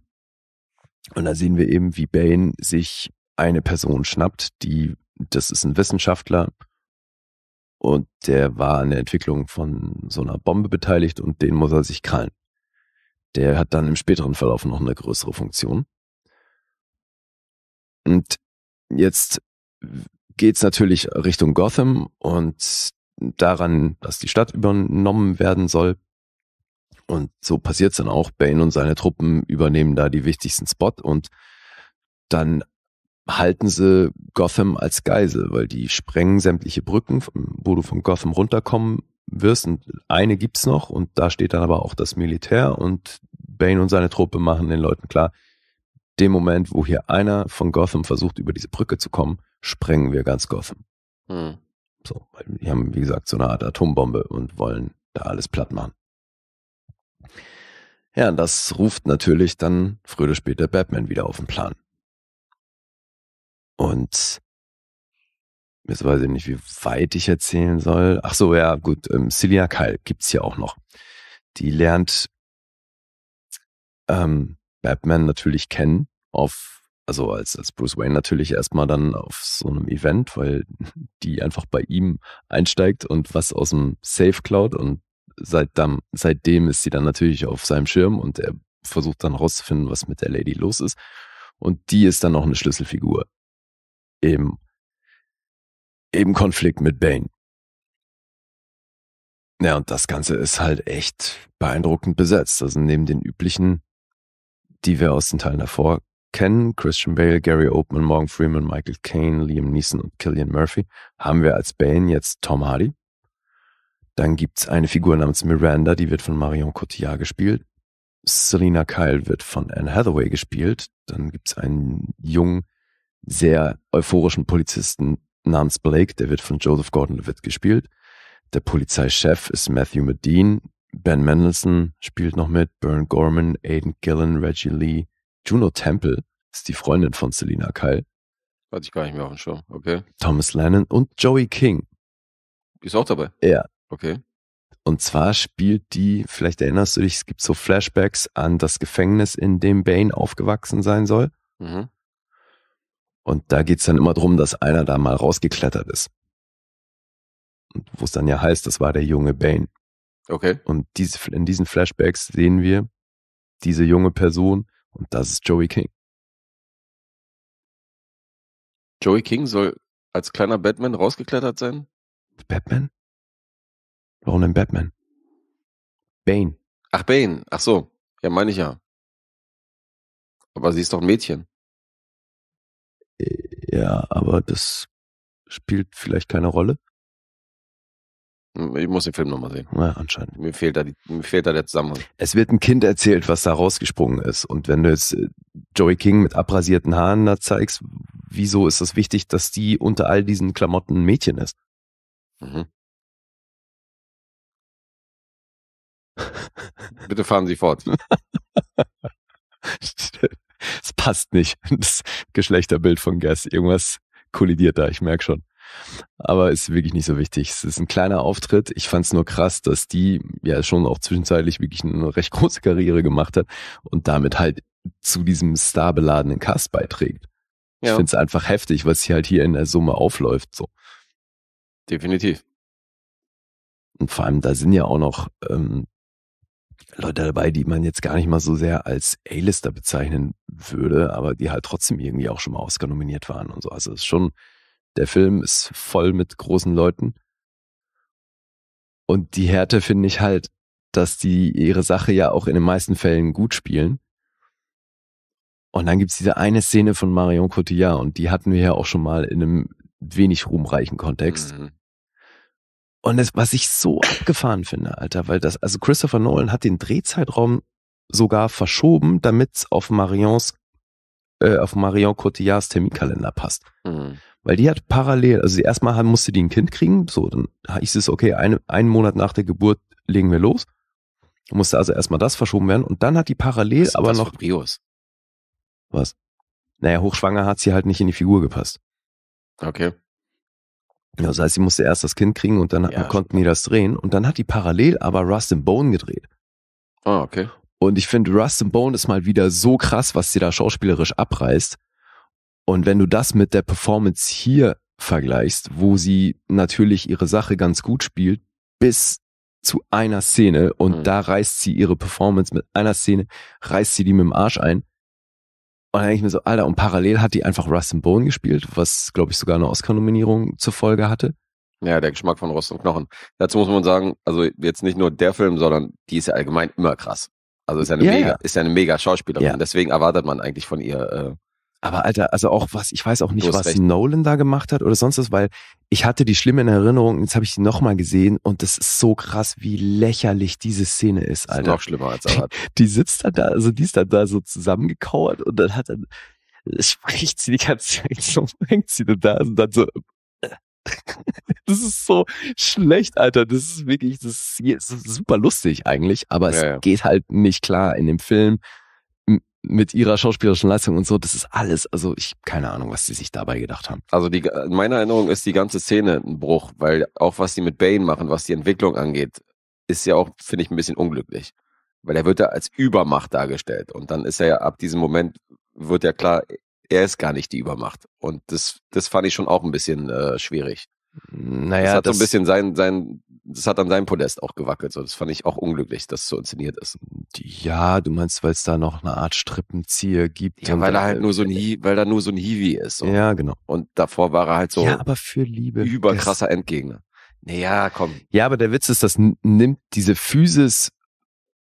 Und da sehen wir eben, wie Bane sich eine Person schnappt, die, das ist ein Wissenschaftler und der war an der Entwicklung von so einer Bombe beteiligt und den muss er sich krallen. Der hat dann im späteren Verlauf noch eine größere Funktion. Und jetzt geht es natürlich Richtung Gotham und daran, dass die Stadt übernommen werden soll. Und so passiert es dann auch. Bane und seine Truppen übernehmen da die wichtigsten Spot und dann halten sie Gotham als Geisel, weil die sprengen sämtliche Brücken, wo du von Gotham runterkommen wirst. Und eine gibt's noch und da steht dann aber auch das Militär und Bane und seine Truppe machen den Leuten klar, dem Moment, wo hier einer von Gotham versucht, über diese Brücke zu kommen, sprengen wir ganz Gotham. Hm. So, weil die haben, wie gesagt, so eine Art Atombombe und wollen da alles platt machen. Ja, das ruft natürlich dann früher oder später Batman wieder auf den Plan. Und jetzt weiß ich nicht, wie weit ich erzählen soll. Ach so, ja, gut, ähm, Celia Kyle gibt's hier auch noch. Die lernt ähm, Batman natürlich kennen, auf, also als, als Bruce Wayne natürlich erstmal dann auf so einem Event, weil die einfach bei ihm einsteigt und was aus dem Safe klaut und seit dann, seitdem ist sie dann natürlich auf seinem Schirm und er versucht dann rauszufinden, was mit der Lady los ist. Und die ist dann noch eine Schlüsselfigur im, im Konflikt mit Bane. Ja, und das Ganze ist halt echt beeindruckend besetzt. Also neben den üblichen die wir aus den Teilen davor kennen, Christian Bale, Gary Oldman, Morgan Freeman, Michael Caine, Liam Neeson und Killian Murphy, haben wir als Bane jetzt Tom Hardy. Dann gibt es eine Figur namens Miranda, die wird von Marion Cotillard gespielt. Selina Kyle wird von Anne Hathaway gespielt. Dann gibt es einen jungen, sehr euphorischen Polizisten namens Blake, der wird von Joseph Gordon-Levitt gespielt. Der Polizeichef ist Matthew Medine, Ben Mendelssohn spielt noch mit, Bern Gorman, Aidan Gillen, Reggie Lee, Juno Temple ist die Freundin von Selina Kyle. Hatte ich gar nicht mehr auf dem Schirm, okay. Thomas Lennon und Joey King. Ist auch dabei? Ja. Okay. Und zwar spielt die, vielleicht erinnerst du dich, es gibt so Flashbacks an das Gefängnis, in dem Bane aufgewachsen sein soll. Mhm. Und da geht es dann immer darum, dass einer da mal rausgeklettert ist. Wo es dann ja heißt, das war der junge Bane. Okay. Und diese, in diesen Flashbacks sehen wir diese junge Person und das ist Joey King. Joey King soll als kleiner Batman rausgeklettert sein? Batman? Warum denn Batman? Bane. Ach, Bane. Ach so. Ja, meine ich ja. Aber sie ist doch ein Mädchen. Äh, ja, aber das spielt vielleicht keine Rolle. Ich muss den Film nochmal sehen. Ja, anscheinend. Mir fehlt, da die, mir fehlt da der Zusammenhang. Es wird ein Kind erzählt, was da rausgesprungen ist. Und wenn du jetzt äh, Joey King mit abrasierten Haaren da zeigst, wieso ist das wichtig, dass die unter all diesen Klamotten ein Mädchen ist? Mhm. Bitte fahren Sie fort. es passt nicht, das Geschlechterbild von Gas. Irgendwas kollidiert da, ich merke schon. Aber ist wirklich nicht so wichtig. Es ist ein kleiner Auftritt. Ich fand es nur krass, dass die ja schon auch zwischenzeitlich wirklich eine recht große Karriere gemacht hat und damit halt zu diesem starbeladenen Cast beiträgt. Ja. Ich finde es einfach heftig, was hier halt hier in der Summe aufläuft. So. Definitiv. Und vor allem, da sind ja auch noch ähm, Leute dabei, die man jetzt gar nicht mal so sehr als A-Lister bezeichnen würde, aber die halt trotzdem irgendwie auch schon mal Oscar nominiert waren und so. Also es ist schon der Film ist voll mit großen Leuten. Und die Härte finde ich halt, dass die ihre Sache ja auch in den meisten Fällen gut spielen. Und dann gibt es diese eine Szene von Marion Cotillard und die hatten wir ja auch schon mal in einem wenig ruhmreichen Kontext. Mhm. Und das, was ich so abgefahren finde, Alter, weil das, also Christopher Nolan hat den Drehzeitraum sogar verschoben, damit's auf Marions, äh, auf Marion Cotillards Terminkalender passt. Mhm. Weil die hat parallel, also erstmal musste die ein Kind kriegen, so, dann hieß es, okay, ein, einen Monat nach der Geburt legen wir los. Musste also erstmal das verschoben werden und dann hat die parallel Was aber noch. Prius? Was? Naja, hochschwanger hat sie halt nicht in die Figur gepasst. Okay. Ja, das heißt, sie musste erst das Kind kriegen und dann ja, konnten die das drehen. Und dann hat die parallel aber Rust and Bone gedreht. Ah, oh, okay. Und ich finde, Rust and Bone ist mal wieder so krass, was sie da schauspielerisch abreißt. Und wenn du das mit der Performance hier vergleichst, wo sie natürlich ihre Sache ganz gut spielt, bis zu einer Szene und mhm. da reißt sie ihre Performance mit einer Szene, reißt sie die mit dem Arsch ein. Und dann denke ich mir so, Alter, und parallel hat die einfach Rust and Bone gespielt, was, glaube ich, sogar eine Oscar-Nominierung zur Folge hatte. Ja, der Geschmack von Rost und Knochen. Dazu muss man sagen, also jetzt nicht nur der Film, sondern die ist ja allgemein immer krass. Also ist ja eine ja, mega, ja. ist ja eine mega Schauspielerin. Ja. Deswegen erwartet man eigentlich von ihr äh, aber Alter, also auch was, ich weiß auch nicht, was recht. Nolan da gemacht hat oder sonst was, weil ich hatte die schlimme Erinnerung, jetzt habe ich sie nochmal gesehen und das ist so krass, wie lächerlich diese Szene ist, Alter. Ist noch schlimmer als Arad. Die, die sitzt dann da, also die ist dann da so zusammengekauert und dann hat dann, spricht sie die ganze Zeit so, hängt sie dann da und dann so, das ist so schlecht, Alter. Das ist wirklich, das ist, super lustig eigentlich, aber ja, es ja. geht halt nicht klar in dem Film mit ihrer schauspielerischen Leistung und so, das ist alles, also ich keine Ahnung, was sie sich dabei gedacht haben. Also die, in meiner Erinnerung ist die ganze Szene ein Bruch, weil auch was sie mit Bane machen, was die Entwicklung angeht, ist ja auch, finde ich, ein bisschen unglücklich. Weil er wird ja als Übermacht dargestellt und dann ist er ja ab diesem Moment, wird ja klar, er ist gar nicht die Übermacht. Und das, das fand ich schon auch ein bisschen äh, schwierig. Naja, das hat das so ein bisschen sein, sein das hat an seinem Podest auch gewackelt. So, das fand ich auch unglücklich, dass es so inszeniert ist. Ja, du meinst, weil es da noch eine Art Strippenzieher gibt. Ja, weil da halt nur so ein, Hi weil da nur so ein Hiwi ist. So. Ja, genau. Und davor war er halt so. Ja, aber für Liebe. Überkrasser Endgegner. Naja, komm. Ja, aber der Witz ist, das nimmt diese Physis,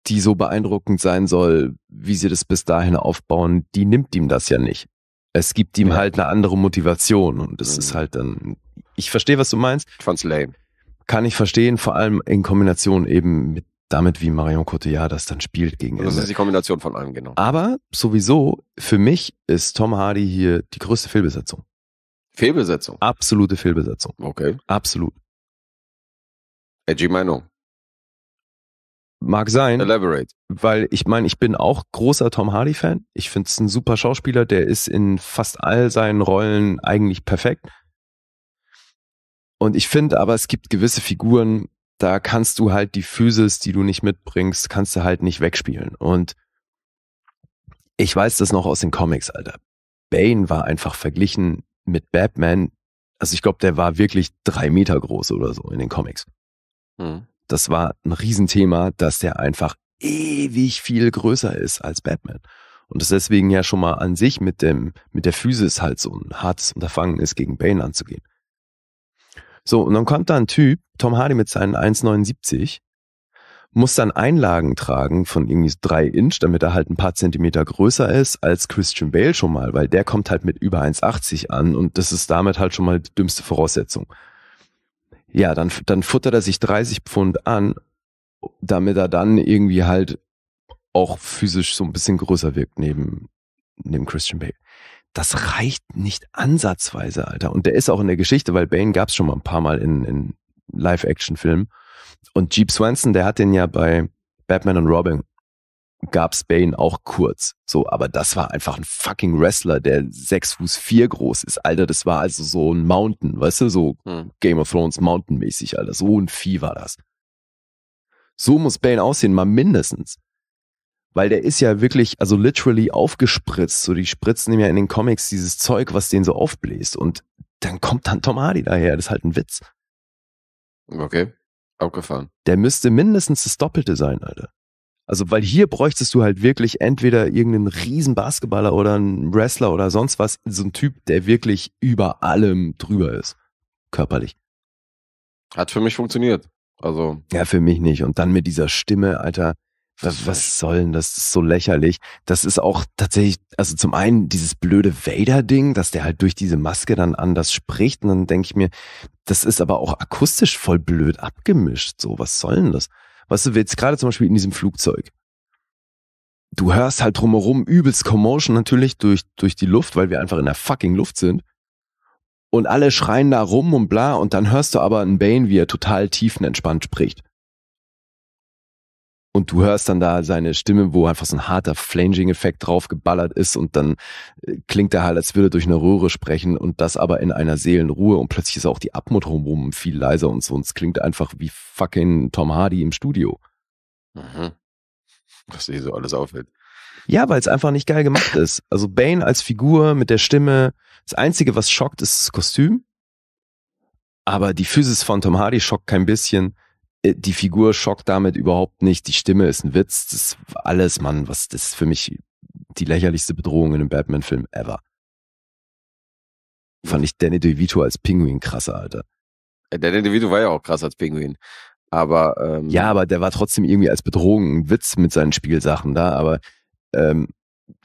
die so beeindruckend sein soll, wie sie das bis dahin aufbauen, die nimmt ihm das ja nicht. Es gibt ihm ja. halt eine andere Motivation und das mhm. ist halt dann. Ich verstehe, was du meinst. Ich fand's lame. Kann ich verstehen, vor allem in Kombination eben mit damit, wie Marion Cotillard das dann spielt gegen also Ende. Das ist die Kombination von allem, genau. Aber sowieso, für mich ist Tom Hardy hier die größte Fehlbesetzung. Fehlbesetzung? Absolute Fehlbesetzung. Okay. Absolut. Edgy Meinung. Mag sein. Elaborate. Weil ich meine, ich bin auch großer Tom Hardy-Fan. Ich finde es ein super Schauspieler, der ist in fast all seinen Rollen eigentlich perfekt. Und ich finde aber, es gibt gewisse Figuren, da kannst du halt die Physis, die du nicht mitbringst, kannst du halt nicht wegspielen. Und ich weiß das noch aus den Comics, Alter. Bane war einfach verglichen mit Batman. Also ich glaube, der war wirklich drei Meter groß oder so in den Comics. Hm. Das war ein Riesenthema, dass der einfach ewig viel größer ist als Batman. Und das deswegen ja schon mal an sich mit dem, mit der Physis halt so ein hartes Unterfangen ist, gegen Bane anzugehen. So, und dann kommt da ein Typ, Tom Hardy mit seinen 1,79, muss dann Einlagen tragen von irgendwie 3 Inch, damit er halt ein paar Zentimeter größer ist als Christian Bale schon mal, weil der kommt halt mit über 1,80 an und das ist damit halt schon mal die dümmste Voraussetzung. Ja, dann, dann futtert er sich 30 Pfund an, damit er dann irgendwie halt auch physisch so ein bisschen größer wirkt neben, neben Christian Bale das reicht nicht ansatzweise, Alter. Und der ist auch in der Geschichte, weil Bane gab es schon mal ein paar Mal in, in Live-Action-Filmen. Und Jeep Swanson, der hat den ja bei Batman und Robin gab es Bane auch kurz. So, aber das war einfach ein fucking Wrestler, der sechs Fuß vier groß ist. Alter, das war also so ein Mountain, weißt du, so hm. Game of Thrones Mountain mäßig, Alter. So ein Vieh war das. So muss Bane aussehen, mal mindestens weil der ist ja wirklich, also literally aufgespritzt. So, die spritzen ihm ja in den Comics dieses Zeug, was den so aufbläst. Und dann kommt dann Tom Hardy daher. Das ist halt ein Witz. Okay. Abgefahren. Der müsste mindestens das Doppelte sein, Alter. Also, weil hier bräuchtest du halt wirklich entweder irgendeinen riesen Basketballer oder einen Wrestler oder sonst was. So ein Typ, der wirklich über allem drüber ist. Körperlich. Hat für mich funktioniert. Also. Ja, für mich nicht. Und dann mit dieser Stimme, Alter. Was, was soll denn das? das? ist so lächerlich. Das ist auch tatsächlich, also zum einen dieses blöde Vader-Ding, dass der halt durch diese Maske dann anders spricht. Und dann denke ich mir, das ist aber auch akustisch voll blöd abgemischt. So, was soll denn das? Weißt du, jetzt gerade zum Beispiel in diesem Flugzeug. Du hörst halt drumherum übelst Commotion natürlich durch, durch die Luft, weil wir einfach in der fucking Luft sind. Und alle schreien da rum und bla. Und dann hörst du aber einen Bane, wie er total tiefenentspannt spricht. Und du hörst dann da seine Stimme, wo einfach so ein harter Flanging-Effekt draufgeballert ist und dann äh, klingt er halt, als würde er durch eine Röhre sprechen und das aber in einer Seelenruhe und plötzlich ist auch die Abmut rum viel leiser und so und es klingt einfach wie fucking Tom Hardy im Studio. Mhm. Was dir eh so alles auffällt. Ja, weil es einfach nicht geil gemacht ist. Also Bane als Figur mit der Stimme, das Einzige, was schockt, ist das Kostüm. Aber die Physis von Tom Hardy schockt kein bisschen äh, die Figur schockt damit überhaupt nicht. Die Stimme ist ein Witz. Das ist alles, Mann, was das ist für mich die lächerlichste Bedrohung in einem Batman-Film ever. Fand ich Danny DeVito als Pinguin krasser, Alter. Äh, Danny DeVito war ja auch krass als Pinguin. Aber ähm, ja, aber der war trotzdem irgendwie als Bedrohung ein Witz mit seinen Spielsachen da. Aber ähm,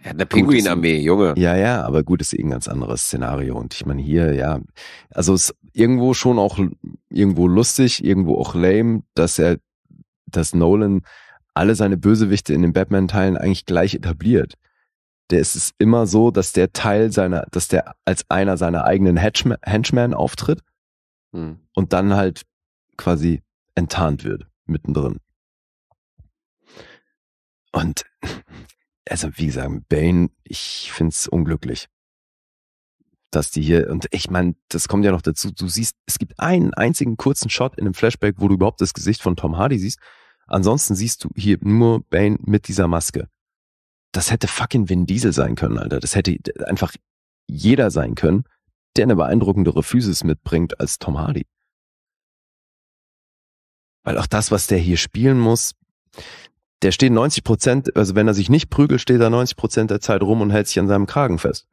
ja, eine Pinguinarmee, Junge. Ja, ja, aber gut, ist eh ein ganz anderes Szenario. Und ich meine, hier, ja, also ist irgendwo schon auch irgendwo lustig, irgendwo auch lame, dass er, dass Nolan alle seine Bösewichte in den Batman-Teilen eigentlich gleich etabliert. Der ist es immer so, dass der Teil seiner, dass der als einer seiner eigenen Henchmen auftritt hm. und dann halt quasi enttarnt wird mittendrin. Und also wie gesagt, Bane, ich finde es unglücklich. Dass die hier, und ich meine, das kommt ja noch dazu, du siehst, es gibt einen einzigen kurzen Shot in einem Flashback, wo du überhaupt das Gesicht von Tom Hardy siehst. Ansonsten siehst du hier nur Bane mit dieser Maske. Das hätte fucking Vin Diesel sein können, Alter. Das hätte einfach jeder sein können, der eine beeindruckendere Physis mitbringt als Tom Hardy. Weil auch das, was der hier spielen muss, der steht 90 Prozent, also wenn er sich nicht prügelt, steht er 90 Prozent der Zeit rum und hält sich an seinem Kragen fest.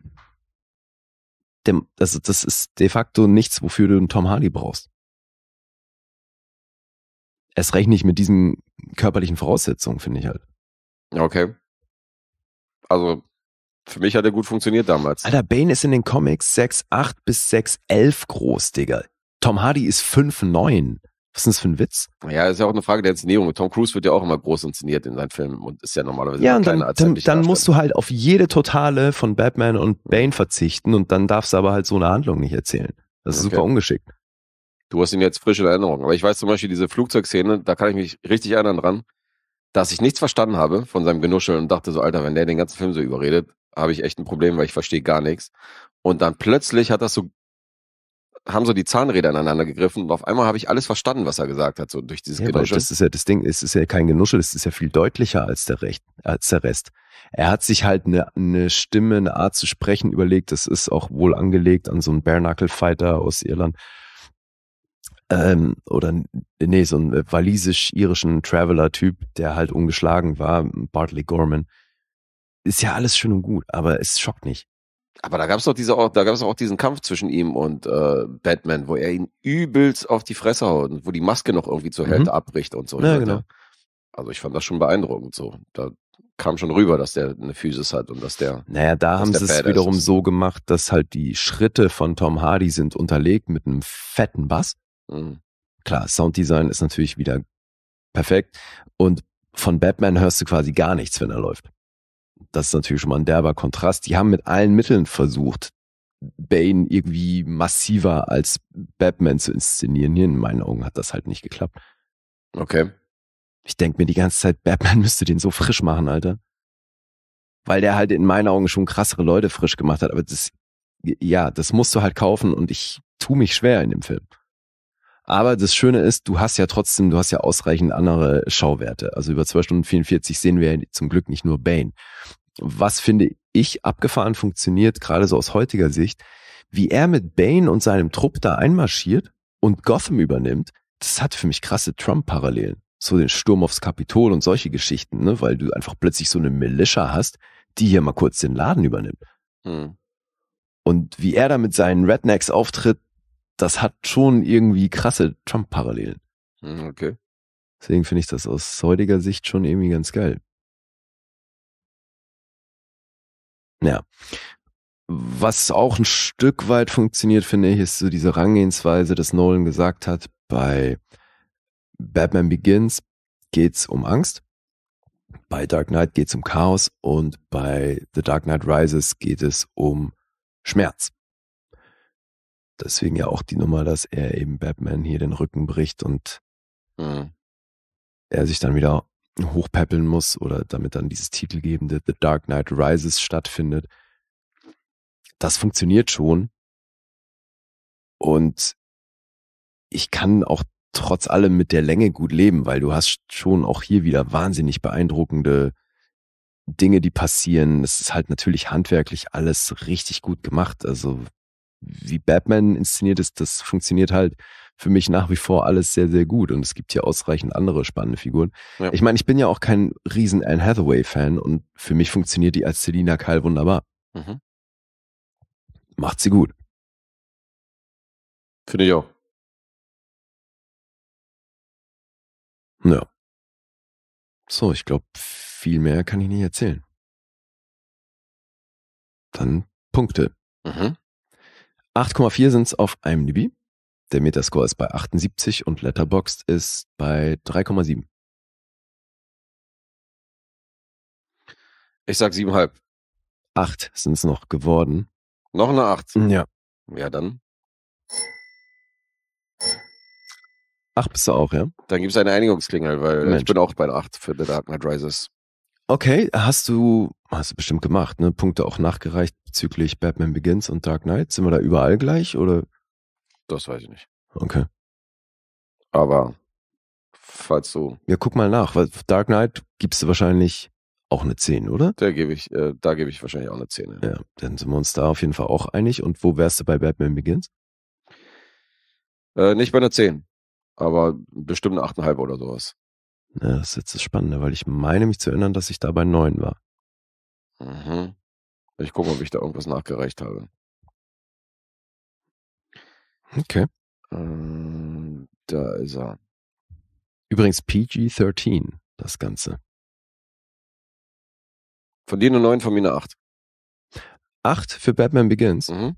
Dem, das, das ist de facto nichts, wofür du einen Tom Hardy brauchst. Es rechne ich mit diesen körperlichen Voraussetzungen, finde ich halt. Okay. Also, für mich hat er gut funktioniert damals. Alter, Bane ist in den Comics 6,8 bis 6,11 groß, Digga. Tom Hardy ist 5,9. Was ist denn das für ein Witz? Ja, ist ja auch eine Frage der Inszenierung. Tom Cruise wird ja auch immer groß inszeniert in seinen Filmen und ist ja normalerweise ja, und dann, dann, dann musst du halt auf jede Totale von Batman und Bane verzichten und dann darfst du aber halt so eine Handlung nicht erzählen. Das ist okay. super ungeschickt. Du hast ihn jetzt frisch in Erinnerung. Aber ich weiß zum Beispiel diese Flugzeugszene, da kann ich mich richtig erinnern dran, dass ich nichts verstanden habe von seinem Genuscheln und dachte so, Alter, wenn der den ganzen Film so überredet, habe ich echt ein Problem, weil ich verstehe gar nichts. Und dann plötzlich hat das so haben so die Zahnräder ineinander gegriffen und auf einmal habe ich alles verstanden, was er gesagt hat, so durch dieses ja, Genuschel. Das ist ja das Ding, es ist ja kein Genuschel, es ist ja viel deutlicher als der, Recht, als der Rest. Er hat sich halt eine, eine Stimme, eine Art zu sprechen überlegt, das ist auch wohl angelegt an so einen Bare-Knuckle-Fighter aus Irland. Ähm, oder nee, so einen walisisch-irischen Traveler-Typ, der halt ungeschlagen war, Bartley Gorman. Ist ja alles schön und gut, aber es schockt nicht. Aber da gab es doch diese, da gab es auch diesen Kampf zwischen ihm und äh, Batman, wo er ihn übelst auf die Fresse haut und wo die Maske noch irgendwie zur Hälfte mhm. abbricht und so. Ja, genau. Also ich fand das schon beeindruckend. So, da kam schon rüber, dass der eine Physis hat und dass der. Naja, da haben sie es wiederum ist. so gemacht, dass halt die Schritte von Tom Hardy sind unterlegt mit einem fetten Bass. Mhm. Klar, Sounddesign ist natürlich wieder perfekt und von Batman hörst du quasi gar nichts, wenn er läuft das ist natürlich schon mal ein derber Kontrast. Die haben mit allen Mitteln versucht, Bane irgendwie massiver als Batman zu inszenieren. Hier in meinen Augen hat das halt nicht geklappt. Okay. Ich denke mir die ganze Zeit, Batman müsste den so frisch machen, Alter. Weil der halt in meinen Augen schon krassere Leute frisch gemacht hat. Aber das, ja, das musst du halt kaufen und ich tue mich schwer in dem Film. Aber das Schöne ist, du hast ja trotzdem, du hast ja ausreichend andere Schauwerte. Also über zwei Stunden 44 sehen wir ja zum Glück nicht nur Bane. Was finde ich abgefahren funktioniert, gerade so aus heutiger Sicht, wie er mit Bane und seinem Trupp da einmarschiert und Gotham übernimmt, das hat für mich krasse Trump-Parallelen. So den Sturm aufs Kapitol und solche Geschichten, ne? weil du einfach plötzlich so eine Militia hast, die hier mal kurz den Laden übernimmt. Hm. Und wie er da mit seinen Rednecks auftritt, das hat schon irgendwie krasse Trump-Parallelen. Hm, okay. Deswegen finde ich das aus heutiger Sicht schon irgendwie ganz geil. Ja. Was auch ein Stück weit funktioniert, finde ich, ist so diese Rangehensweise, dass Nolan gesagt hat, bei Batman Begins geht's um Angst, bei Dark Knight geht's um Chaos und bei The Dark Knight Rises geht es um Schmerz. Deswegen ja auch die Nummer, dass er eben Batman hier den Rücken bricht und mhm. er sich dann wieder hochpäppeln muss oder damit dann dieses titelgebende The Dark Knight Rises stattfindet. Das funktioniert schon. Und ich kann auch trotz allem mit der Länge gut leben, weil du hast schon auch hier wieder wahnsinnig beeindruckende Dinge, die passieren. Es ist halt natürlich handwerklich alles richtig gut gemacht. Also wie Batman inszeniert ist, das funktioniert halt für mich nach wie vor alles sehr, sehr gut. Und es gibt hier ausreichend andere spannende Figuren. Ja. Ich meine, ich bin ja auch kein riesen Anne Hathaway-Fan und für mich funktioniert die als Selina Kyle wunderbar. Mhm. Macht sie gut. Finde ich auch. Ja. So, ich glaube, viel mehr kann ich nicht erzählen. Dann Punkte. Mhm. 8,4 sind es auf einem IMDb. Der Metascore ist bei 78 und Letterboxd ist bei 3,7. Ich sag 7,5. 8 sind es noch geworden. Noch eine 8? Mm, ja. Ja, dann. 8 bist du auch, ja? Dann gibt es eine Einigungsklingel, weil Mensch. ich bin auch bei 8 für The Dark Knight Rises. Okay, hast du, hast du bestimmt gemacht, ne? Punkte auch nachgereicht bezüglich Batman Begins und Dark Knight. Sind wir da überall gleich oder? Das weiß ich nicht. Okay. Aber falls du. Ja, guck mal nach, weil Dark Knight gibst du wahrscheinlich auch eine 10, oder? Da gebe ich, äh, da gebe ich wahrscheinlich auch eine 10. Ja. ja, dann sind wir uns da auf jeden Fall auch einig. Und wo wärst du bei Batman Begins? Äh, nicht bei einer 10, aber bestimmt eine 8,5 oder sowas. Ja, ne, das ist jetzt das Spannende, weil ich meine mich zu erinnern, dass ich da bei 9 war. Mhm. Ich gucke, ob ich da irgendwas nachgereicht habe. Okay. Ähm, da ist er. Übrigens PG-13, das Ganze. Von dir eine 9, von mir eine 8. 8 für Batman Begins? Mhm.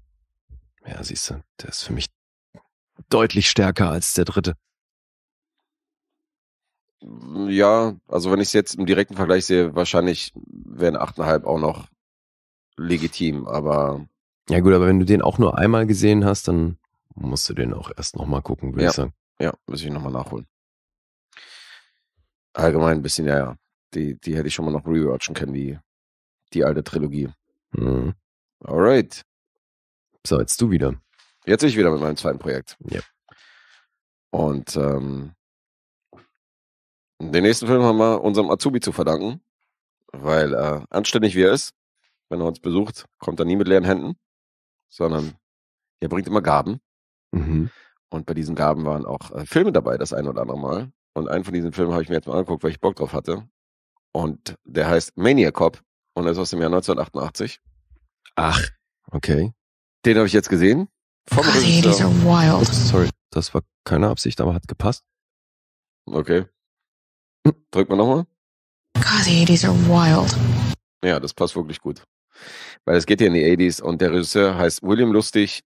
Ja, siehst du, der ist für mich deutlich stärker als der dritte ja, also wenn ich es jetzt im direkten Vergleich sehe, wahrscheinlich wären 8,5 auch noch legitim, aber. Ja, gut, aber wenn du den auch nur einmal gesehen hast, dann musst du den auch erst nochmal gucken, würde ja, ich sagen. Ja, muss ich nochmal nachholen. Allgemein ein bisschen, ja, ja. Die, die hätte ich schon mal noch rewatchen können, die, die alte Trilogie. Mhm. Alright. So, jetzt du wieder. Jetzt ich wieder mit meinem zweiten Projekt. Ja. Und ähm, den nächsten Film haben wir unserem Azubi zu verdanken, weil äh, anständig wie er ist, wenn er uns besucht, kommt er nie mit leeren Händen, sondern er bringt immer Gaben. Mhm. Und bei diesen Gaben waren auch äh, Filme dabei, das ein oder andere Mal. Und einen von diesen Filmen habe ich mir jetzt mal angeguckt, weil ich Bock drauf hatte. Und der heißt Maniac Cop und er ist aus dem Jahr 1988. Ach, okay. Den habe ich jetzt gesehen. Vom Regisseur. Sorry, das war keine Absicht, aber hat gepasst. Okay. Drück mal nochmal. God, the 80s are wild. Ja, das passt wirklich gut. Weil es geht ja in die 80s und der Regisseur heißt William Lustig,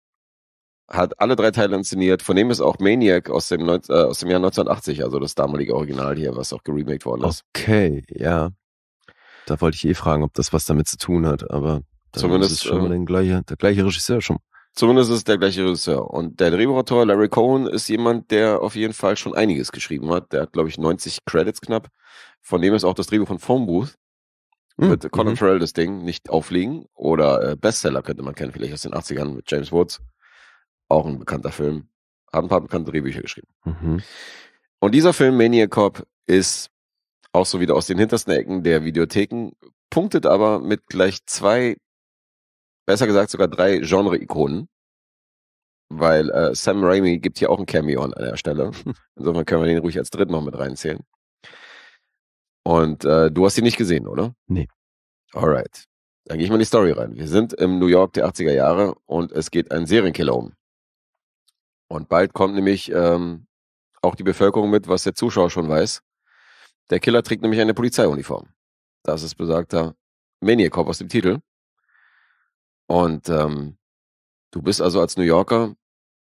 hat alle drei Teile inszeniert, von dem ist auch Maniac aus dem, äh, aus dem Jahr 1980, also das damalige Original hier, was auch geremaked worden ist. Okay, ja. Da wollte ich eh fragen, ob das was damit zu tun hat, aber dann Zumindest, ist es schon äh, mal ähm, der gleiche Regisseur schon. Zumindest ist es der gleiche Regisseur. Und der Drehbuchautor Larry Cohen ist jemand, der auf jeden Fall schon einiges geschrieben hat. Der hat, glaube ich, 90 Credits knapp. Von dem ist auch das Drehbuch von Phone Booth hm, mit mhm. Colin Farrell das Ding nicht aufliegen. Oder äh, Bestseller könnte man kennen, vielleicht aus den 80ern mit James Woods. Auch ein bekannter Film. Hat ein paar bekannte Drehbücher geschrieben. Mhm. Und dieser Film Maniac Cop ist auch so wieder aus den hintersten Ecken der Videotheken, punktet aber mit gleich zwei besser gesagt sogar drei Genre-Ikonen, weil äh, Sam Raimi gibt hier auch ein Cameo an der Stelle. Insofern können wir den ruhig als dritten noch mit reinzählen. Und äh, du hast ihn nicht gesehen, oder? Nee. Alright. Dann gehe ich mal in die Story rein. Wir sind im New York der 80er Jahre und es geht ein Serienkiller um. Und bald kommt nämlich ähm, auch die Bevölkerung mit, was der Zuschauer schon weiß. Der Killer trägt nämlich eine Polizeiuniform. Das ist besagter Maniac Cop aus dem Titel. Und ähm, du bist also als New Yorker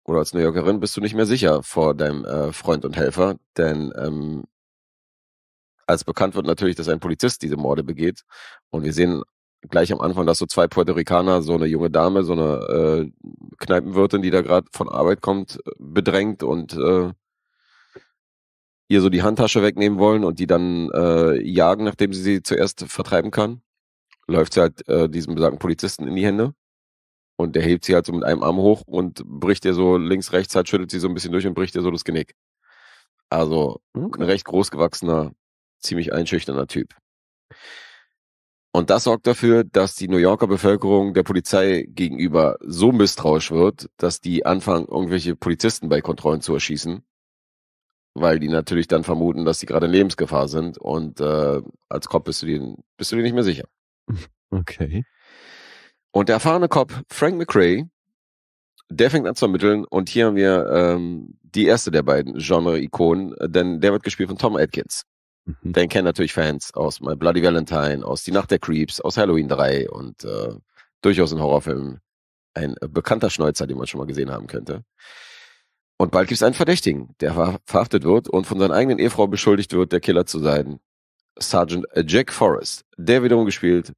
oder als New Yorkerin bist du nicht mehr sicher vor deinem äh, Freund und Helfer, denn ähm, als bekannt wird natürlich, dass ein Polizist diese Morde begeht. Und wir sehen gleich am Anfang, dass so zwei Puerto Ricaner, so eine junge Dame, so eine äh, Kneipenwirtin, die da gerade von Arbeit kommt, äh, bedrängt und äh, ihr so die Handtasche wegnehmen wollen und die dann äh, jagen, nachdem sie sie zuerst vertreiben kann läuft sie halt äh, diesem besagten Polizisten in die Hände. Und der hebt sie halt so mit einem Arm hoch und bricht ihr so links, rechts, halt schüttelt sie so ein bisschen durch und bricht ihr so das Genick. Also okay. ein recht großgewachsener, ziemlich einschüchternder Typ. Und das sorgt dafür, dass die New Yorker Bevölkerung der Polizei gegenüber so misstrauisch wird, dass die anfangen, irgendwelche Polizisten bei Kontrollen zu erschießen, weil die natürlich dann vermuten, dass sie gerade in Lebensgefahr sind und äh, als Cop bist du dir, bist du dir nicht mehr sicher. Okay. Und der erfahrene Cop Frank McRae, der fängt an zu ermitteln und hier haben wir ähm, die erste der beiden Genre-Ikonen, denn der wird gespielt von Tom Atkins. Mhm. Den kennen natürlich Fans aus My Bloody Valentine, aus Die Nacht der Creeps, aus Halloween 3 und äh, durchaus ein Horrorfilm. Ein bekannter Schneuzer, den man schon mal gesehen haben könnte. Und bald gibt es einen Verdächtigen, der verhaftet wird und von seiner eigenen Ehefrau beschuldigt wird, der Killer zu sein. Sergeant Jack Forrest. Der wiederum gespielt.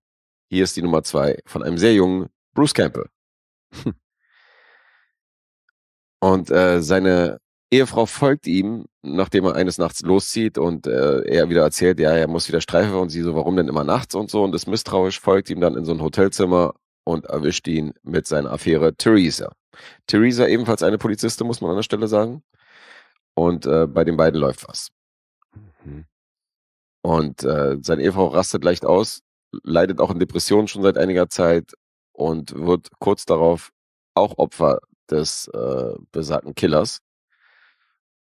Hier ist die Nummer zwei von einem sehr jungen Bruce Campbell. Hm. Und äh, seine Ehefrau folgt ihm, nachdem er eines Nachts loszieht und äh, er wieder erzählt, ja, er muss wieder Streife und sie so, warum denn immer nachts und so und ist misstrauisch, folgt ihm dann in so ein Hotelzimmer und erwischt ihn mit seiner Affäre Theresa. Theresa ebenfalls eine Polizistin, muss man an der Stelle sagen. Und äh, bei den beiden läuft was. Mhm. Und äh, sein Ehefrau rastet leicht aus, leidet auch in Depressionen schon seit einiger Zeit und wird kurz darauf auch Opfer des äh, besagten Killers.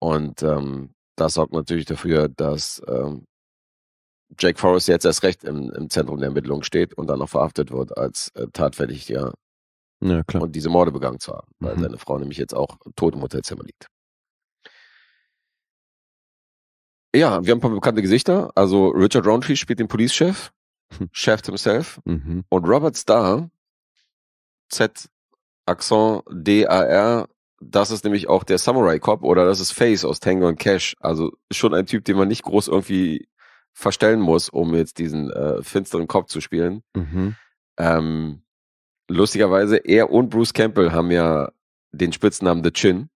Und ähm, das sorgt natürlich dafür, dass ähm, Jack Forrest jetzt erst recht im, im Zentrum der Ermittlungen steht und dann noch verhaftet wird als äh, tatverdächtiger ja, klar. und diese Morde begangen zu haben, weil mhm. seine Frau nämlich jetzt auch tot im Hotelzimmer liegt. Ja, wir haben ein paar bekannte Gesichter. Also Richard Roundtree spielt den Police-Chef, hm. Chef himself. Mhm. Und Robert Starr, Z, Accent, D-A-R, das ist nämlich auch der Samurai Cop oder das ist Face aus Tango und Cash. Also schon ein Typ, den man nicht groß irgendwie verstellen muss, um jetzt diesen äh, finsteren Cop zu spielen. Mhm. Ähm, lustigerweise, er und Bruce Campbell haben ja den Spitznamen The Chin.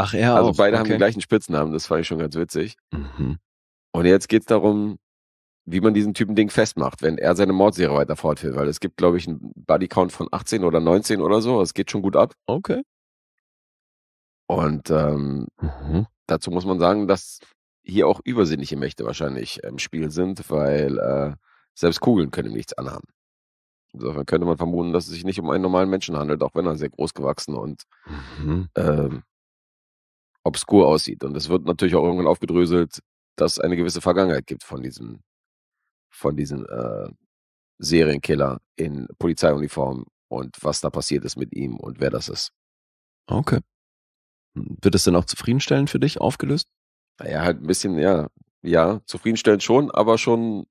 Ach, er Also auch. beide okay. haben den gleichen Spitznamen, das fand ich schon ganz witzig. Mhm. Und jetzt geht es darum, wie man diesen Typen Ding festmacht, wenn er seine Mordserie weiter fortführt, weil es gibt, glaube ich, einen Bodycount von 18 oder 19 oder so. Es geht schon gut ab. Okay. Und ähm, mhm. dazu muss man sagen, dass hier auch übersinnliche Mächte wahrscheinlich ähm, im Spiel sind, weil äh, selbst Kugeln können ihm nichts anhaben. Insofern könnte man vermuten, dass es sich nicht um einen normalen Menschen handelt, auch wenn er sehr groß gewachsen und mhm. ähm, obskur aussieht. Und es wird natürlich auch irgendwann aufgedröselt, dass es eine gewisse Vergangenheit gibt von diesem, von diesem äh, Serienkiller in Polizeiuniform und was da passiert ist mit ihm und wer das ist. Okay. Wird es denn auch zufriedenstellend für dich aufgelöst? Naja, halt ein bisschen, ja, ja, zufriedenstellend schon, aber schon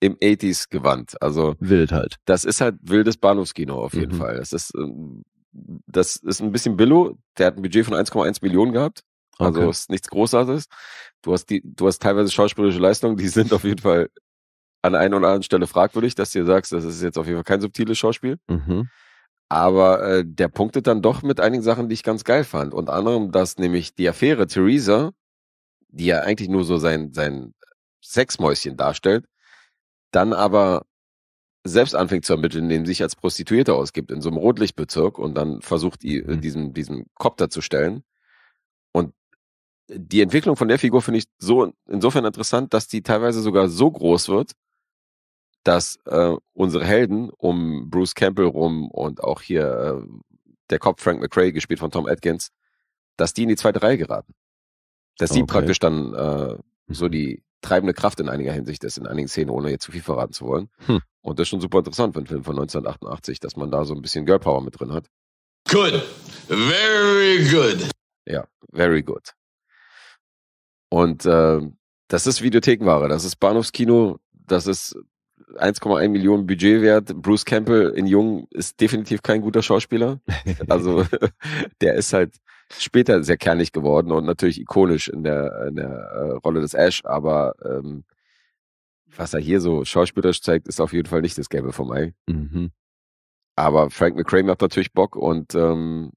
im 80s Gewand. Also wild halt. Das ist halt wildes Bahnhofskino auf jeden mhm. Fall. Das ist ähm, das ist ein bisschen Billo. Der hat ein Budget von 1,1 Millionen gehabt. Also okay. ist nichts Großartiges. Du hast die, du hast teilweise schauspielerische Leistungen, die sind auf jeden Fall an einer oder anderen Stelle fragwürdig, dass du dir sagst, das ist jetzt auf jeden Fall kein subtiles Schauspiel. Mhm. Aber äh, der punktet dann doch mit einigen Sachen, die ich ganz geil fand. Unter anderem, dass nämlich die Affäre Theresa, die ja eigentlich nur so sein, sein Sexmäuschen darstellt, dann aber selbst anfängt zu ermitteln, indem sich als Prostituierte ausgibt in so einem Rotlichtbezirk und dann versucht, die, äh, mhm. diesen, diesen Kopter zu stellen. Und die Entwicklung von der Figur finde ich so insofern interessant, dass die teilweise sogar so groß wird, dass äh, unsere Helden um Bruce Campbell rum und auch hier äh, der Kopf Frank McRae, gespielt von Tom Atkins, dass die in die zweite Reihe geraten. Dass okay. die praktisch dann äh, so mhm. die treibende Kraft in einiger Hinsicht ist, in einigen Szenen, ohne jetzt zu viel verraten zu wollen. Hm. Und das ist schon super interessant für einen Film von 1988, dass man da so ein bisschen Girl Power mit drin hat. Good. Very good. Ja, very good. Und äh, das ist Videothekenware, das ist Bahnhofskino, das ist 1,1 Millionen Budget wert. Bruce Campbell in Jung ist definitiv kein guter Schauspieler. Also der ist halt später sehr kernig geworden und natürlich ikonisch in der, in der äh, Rolle des Ash, aber ähm, was er hier so schauspielerisch zeigt, ist auf jeden Fall nicht das Gelbe vom Ei. Mhm. Aber Frank McCrane hat natürlich Bock und ähm,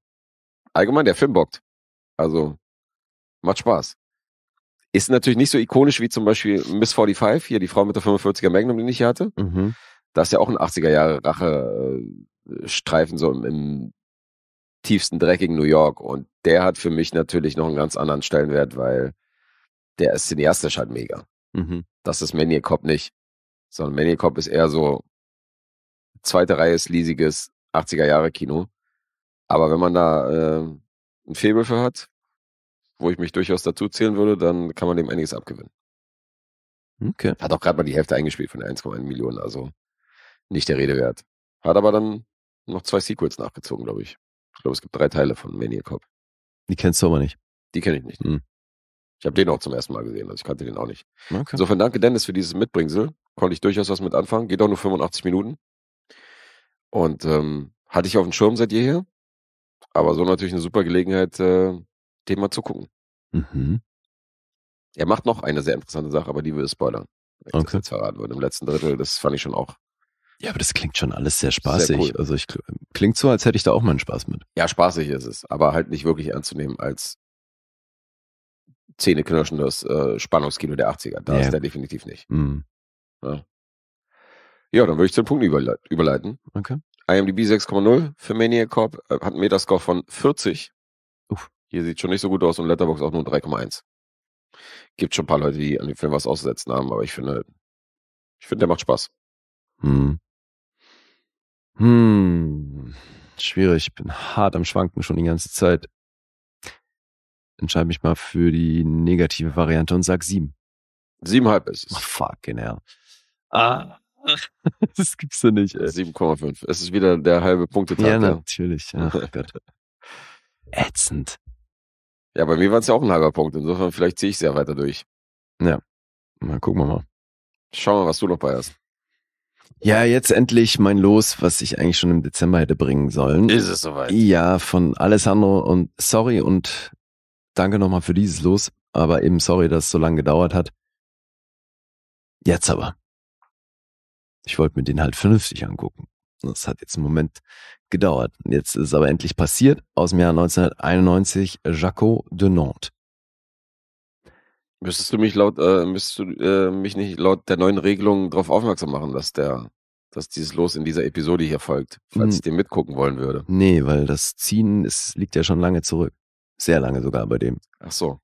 allgemein der Film bockt. Also macht Spaß. Ist natürlich nicht so ikonisch wie zum Beispiel Miss 45, hier die Frau mit der 45er Magnum, die ich hier hatte. Mhm. Da ist ja auch ein 80er Jahre Rache-Streifen äh, so im, im tiefsten dreckigen New York. Und der hat für mich natürlich noch einen ganz anderen Stellenwert, weil der ist cineastisch halt mega. Mhm. Das ist Maniac Cop nicht. Sondern Maniac Cop ist eher so zweite Reihe sliesiges 80er Jahre Kino. Aber wenn man da äh, ein Febel für hat, wo ich mich durchaus dazu zählen würde, dann kann man dem einiges abgewinnen. Okay. Hat auch gerade mal die Hälfte eingespielt von 1,1 Millionen, also nicht der Rede wert. Hat aber dann noch zwei Sequels nachgezogen, glaube ich. Ich glaube, es gibt drei Teile von Maniac Cop. Die kennst du aber nicht. Die kenne ich nicht. Mhm. Ich habe den auch zum ersten Mal gesehen, also ich kannte den auch nicht. Okay. Insofern danke Dennis für dieses Mitbringsel. Konnte ich durchaus was mit anfangen. Geht auch nur 85 Minuten. Und ähm, hatte ich auf dem Schirm seit jeher. Aber so natürlich eine super Gelegenheit, äh, den mal zu gucken. Mhm. Er macht noch eine sehr interessante Sache, aber die würde spoilern. Wenn okay. ich das jetzt verraten würde. Im letzten Drittel, das fand ich schon auch ja, aber das klingt schon alles sehr spaßig. Sehr cool. Also ich klingt so, als hätte ich da auch mal einen Spaß mit. Ja, spaßig ist es, aber halt nicht wirklich anzunehmen als zähneknirschendes äh, Spannungskino der 80er. Da ja. ist er definitiv nicht. Mhm. Ja. ja. dann würde ich zu den Punkten überle überleiten. Okay. IMDb 6,0 für Maniac Corp äh, hat einen Metascore von 40. Uff. Hier sieht schon nicht so gut aus und Letterbox auch nur 3,1. Gibt schon ein paar Leute, die an dem Film was auszusetzen haben, aber ich finde, ich finde, der macht Spaß. Hm. Hm. Schwierig, ich bin hart am Schwanken schon die ganze Zeit entscheide mich mal für die negative Variante und sag sieben. Siebenhalb ist es. Oh, fucking genau. hell. Ah. Das gibt's ja nicht, ey. 7,5. Es ist wieder der halbe Punktetag. Ja, natürlich. Ach Gott. Ätzend. Ja, bei mir war es ja auch ein halber Punkt. Insofern, vielleicht ziehe ich es ja weiter durch. Ja. Mal gucken wir mal. Schauen wir mal, was du noch bei hast. Ja, jetzt endlich mein Los, was ich eigentlich schon im Dezember hätte bringen sollen. Ist es soweit? Ja, von Alessandro und sorry und danke nochmal für dieses Los, aber eben sorry, dass es so lange gedauert hat. Jetzt aber. Ich wollte mir den halt vernünftig angucken. Das hat jetzt einen Moment gedauert. Jetzt ist es aber endlich passiert. Aus dem Jahr 1991, Jaco de Nantes. Müsstest du mich laut, äh, müsstest du äh, mich nicht laut der neuen Regelung darauf aufmerksam machen, dass der, dass dieses Los in dieser Episode hier folgt, falls hm. ich den mitgucken wollen würde. Nee, weil das Ziehen, es liegt ja schon lange zurück. Sehr lange sogar bei dem. Ach so.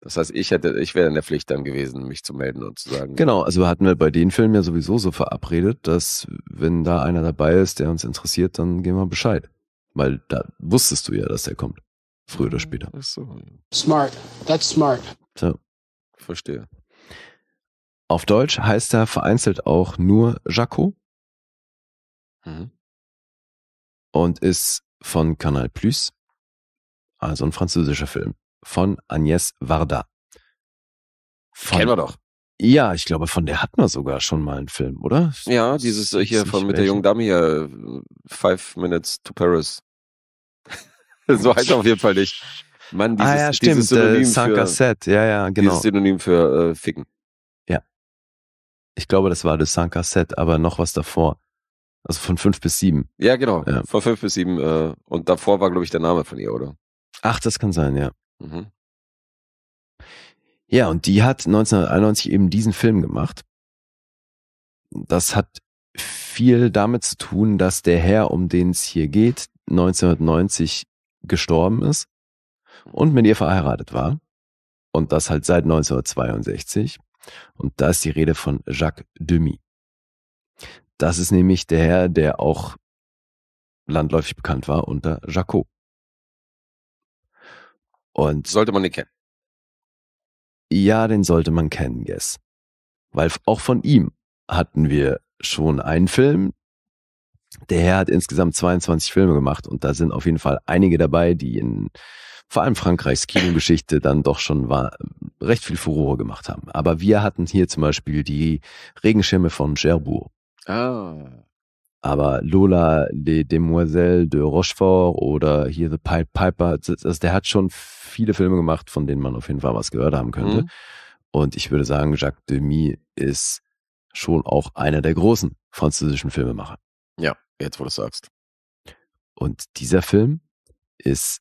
Das heißt, ich hätte, ich wäre in der Pflicht dann gewesen, mich zu melden und zu sagen. Genau, also hatten wir bei den Filmen ja sowieso so verabredet, dass wenn da einer dabei ist, der uns interessiert, dann gehen wir Bescheid. Weil da wusstest du ja, dass der kommt. Früher oder mhm. später. Ach so. Smart. That's smart. So. Verstehe. Auf Deutsch heißt er vereinzelt auch nur Jaco. Mhm. Und ist von Kanal Plus also ein französischer Film von Agnès Varda. Von, Kennen wir doch. Ja, ich glaube, von der hatten wir sogar schon mal einen Film, oder? Ja, dieses hier von mit der jungen Dame hier, Five Minutes to Paris. so heißt er auf jeden Fall nicht. Mann, ah, dieses, ah, ja, stimmt. dieses äh, Synonym äh, Sanka ja, ja, genau. Dieses Synonym für äh, Ficken. Ja. Ich glaube, das war das Sanka Set, aber noch was davor. Also von fünf bis sieben. Ja, genau. Ja. Von fünf bis sieben. Äh, und davor war, glaube ich, der Name von ihr, oder? Ach, das kann sein, ja. Mhm. Ja, und die hat 1991 eben diesen Film gemacht. Das hat viel damit zu tun, dass der Herr, um den es hier geht, 1990 gestorben ist und mit ihr verheiratet war. Und das halt seit 1962. Und da ist die Rede von Jacques Demy. Das ist nämlich der Herr, der auch landläufig bekannt war unter Jacot. Und sollte man den kennen? Ja, den sollte man kennen, yes. Weil auch von ihm hatten wir schon einen Film. Der Herr hat insgesamt 22 Filme gemacht und da sind auf jeden Fall einige dabei, die in vor allem Frankreichs Kinogeschichte dann doch schon war, recht viel Furore gemacht haben. Aber wir hatten hier zum Beispiel die Regenschirme von Gerbourg. Ah. Aber Lola, Les Demoiselles de Rochefort oder hier The Pied Piper, also der hat schon viele Filme gemacht, von denen man auf jeden Fall was gehört haben könnte. Mhm. Und ich würde sagen, Jacques Demy ist schon auch einer der großen französischen Filmemacher. Ja, jetzt wo du es sagst. Und dieser Film ist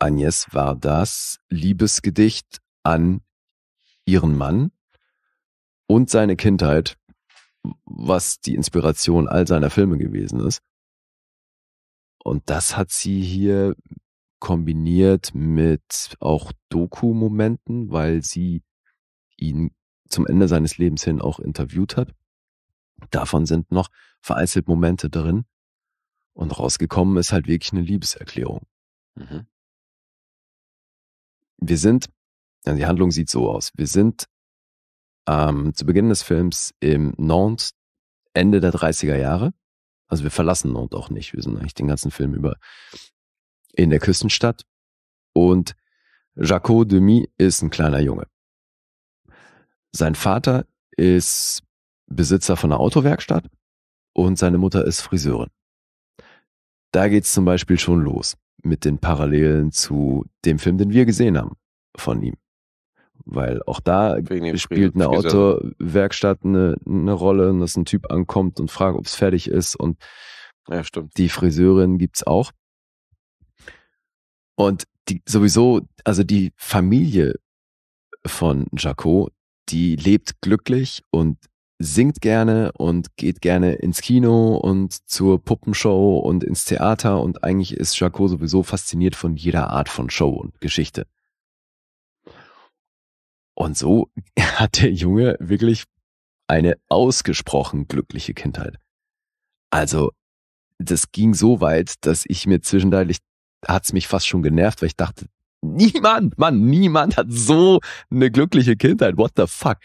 Agnès Vardas Liebesgedicht an ihren Mann und seine Kindheit was die Inspiration all seiner Filme gewesen ist. Und das hat sie hier kombiniert mit auch Doku-Momenten, weil sie ihn zum Ende seines Lebens hin auch interviewt hat. Davon sind noch vereinzelt Momente drin. Und rausgekommen ist halt wirklich eine Liebeserklärung. Mhm. Wir sind, ja, die Handlung sieht so aus. Wir sind ähm, zu Beginn des Films im Nantes Ende der 30er Jahre. Also wir verlassen Nantes auch nicht. Wir sind eigentlich den ganzen Film über in der Küstenstadt. Und Jacot Demy ist ein kleiner Junge. Sein Vater ist Besitzer von einer Autowerkstatt und seine Mutter ist Friseurin. Da geht's zum Beispiel schon los mit den Parallelen zu dem Film, den wir gesehen haben von ihm weil auch da spielt eine Autowerkstatt eine, eine Rolle, und dass ein Typ ankommt und fragt, ob es fertig ist. Und ja, die Friseurin gibt es auch. Und die sowieso, also die Familie von Jaco, die lebt glücklich und singt gerne und geht gerne ins Kino und zur Puppenshow und ins Theater und eigentlich ist Jaco sowieso fasziniert von jeder Art von Show und Geschichte. Und so hat der Junge wirklich eine ausgesprochen glückliche Kindheit. Also, das ging so weit, dass ich mir zwischenzeitlich hat's mich fast schon genervt, weil ich dachte, niemand, Mann, niemand hat so eine glückliche Kindheit. What the fuck?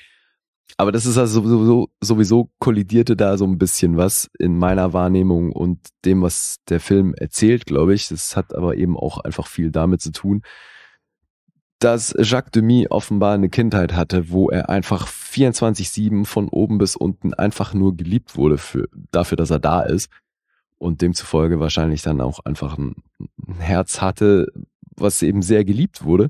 Aber das ist also sowieso, sowieso kollidierte da so ein bisschen was in meiner Wahrnehmung und dem, was der Film erzählt, glaube ich. Das hat aber eben auch einfach viel damit zu tun, dass Jacques Demy offenbar eine Kindheit hatte, wo er einfach 24-7 von oben bis unten einfach nur geliebt wurde für, dafür, dass er da ist. Und demzufolge wahrscheinlich dann auch einfach ein, Herz hatte, was eben sehr geliebt wurde.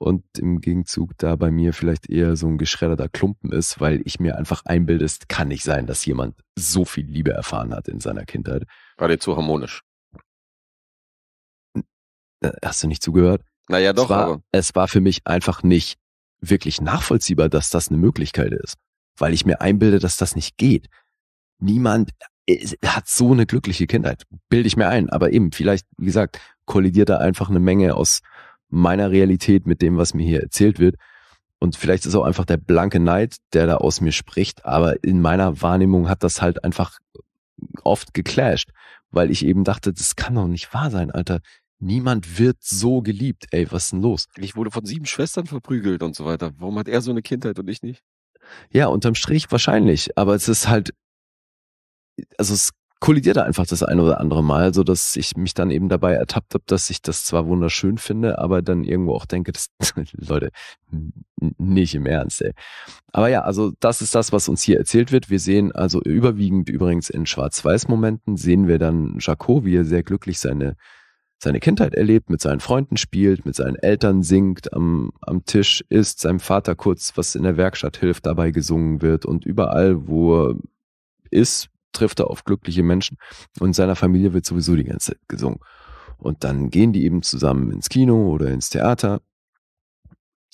Und im Gegenzug da bei mir vielleicht eher so ein geschredderter Klumpen ist, weil ich mir einfach einbilde, es kann nicht sein, dass jemand so viel Liebe erfahren hat in seiner Kindheit. War dir zu harmonisch? Äh, hast du nicht zugehört? Naja, doch. Es war, aber. es war für mich einfach nicht wirklich nachvollziehbar, dass das eine Möglichkeit ist, weil ich mir einbilde, dass das nicht geht. Niemand äh, hat so eine glückliche Kindheit, bilde ich mir ein. Aber eben, vielleicht, wie gesagt, kollidiert da einfach eine Menge aus meiner Realität mit dem, was mir hier erzählt wird. Und vielleicht ist auch einfach der blanke Neid, der da aus mir spricht, aber in meiner Wahrnehmung hat das halt einfach oft geclasht, weil ich eben dachte, das kann doch nicht wahr sein, Alter niemand wird so geliebt. Ey, was ist denn los? Ich wurde von sieben Schwestern verprügelt und so weiter. Warum hat er so eine Kindheit und ich nicht? Ja, unterm Strich wahrscheinlich. Aber es ist halt, also es kollidiert einfach das eine oder andere Mal, so dass ich mich dann eben dabei ertappt habe, dass ich das zwar wunderschön finde, aber dann irgendwo auch denke, das, Leute, nicht im Ernst, ey. Aber ja, also das ist das, was uns hier erzählt wird. Wir sehen also überwiegend übrigens in Schwarz-Weiß-Momenten sehen wir dann Jaco, wie er sehr glücklich seine seine Kindheit erlebt, mit seinen Freunden spielt, mit seinen Eltern singt, am, am Tisch isst, seinem Vater kurz was in der Werkstatt hilft, dabei gesungen wird und überall, wo er ist, trifft er auf glückliche Menschen und seiner Familie wird sowieso die ganze Zeit gesungen. Und dann gehen die eben zusammen ins Kino oder ins Theater.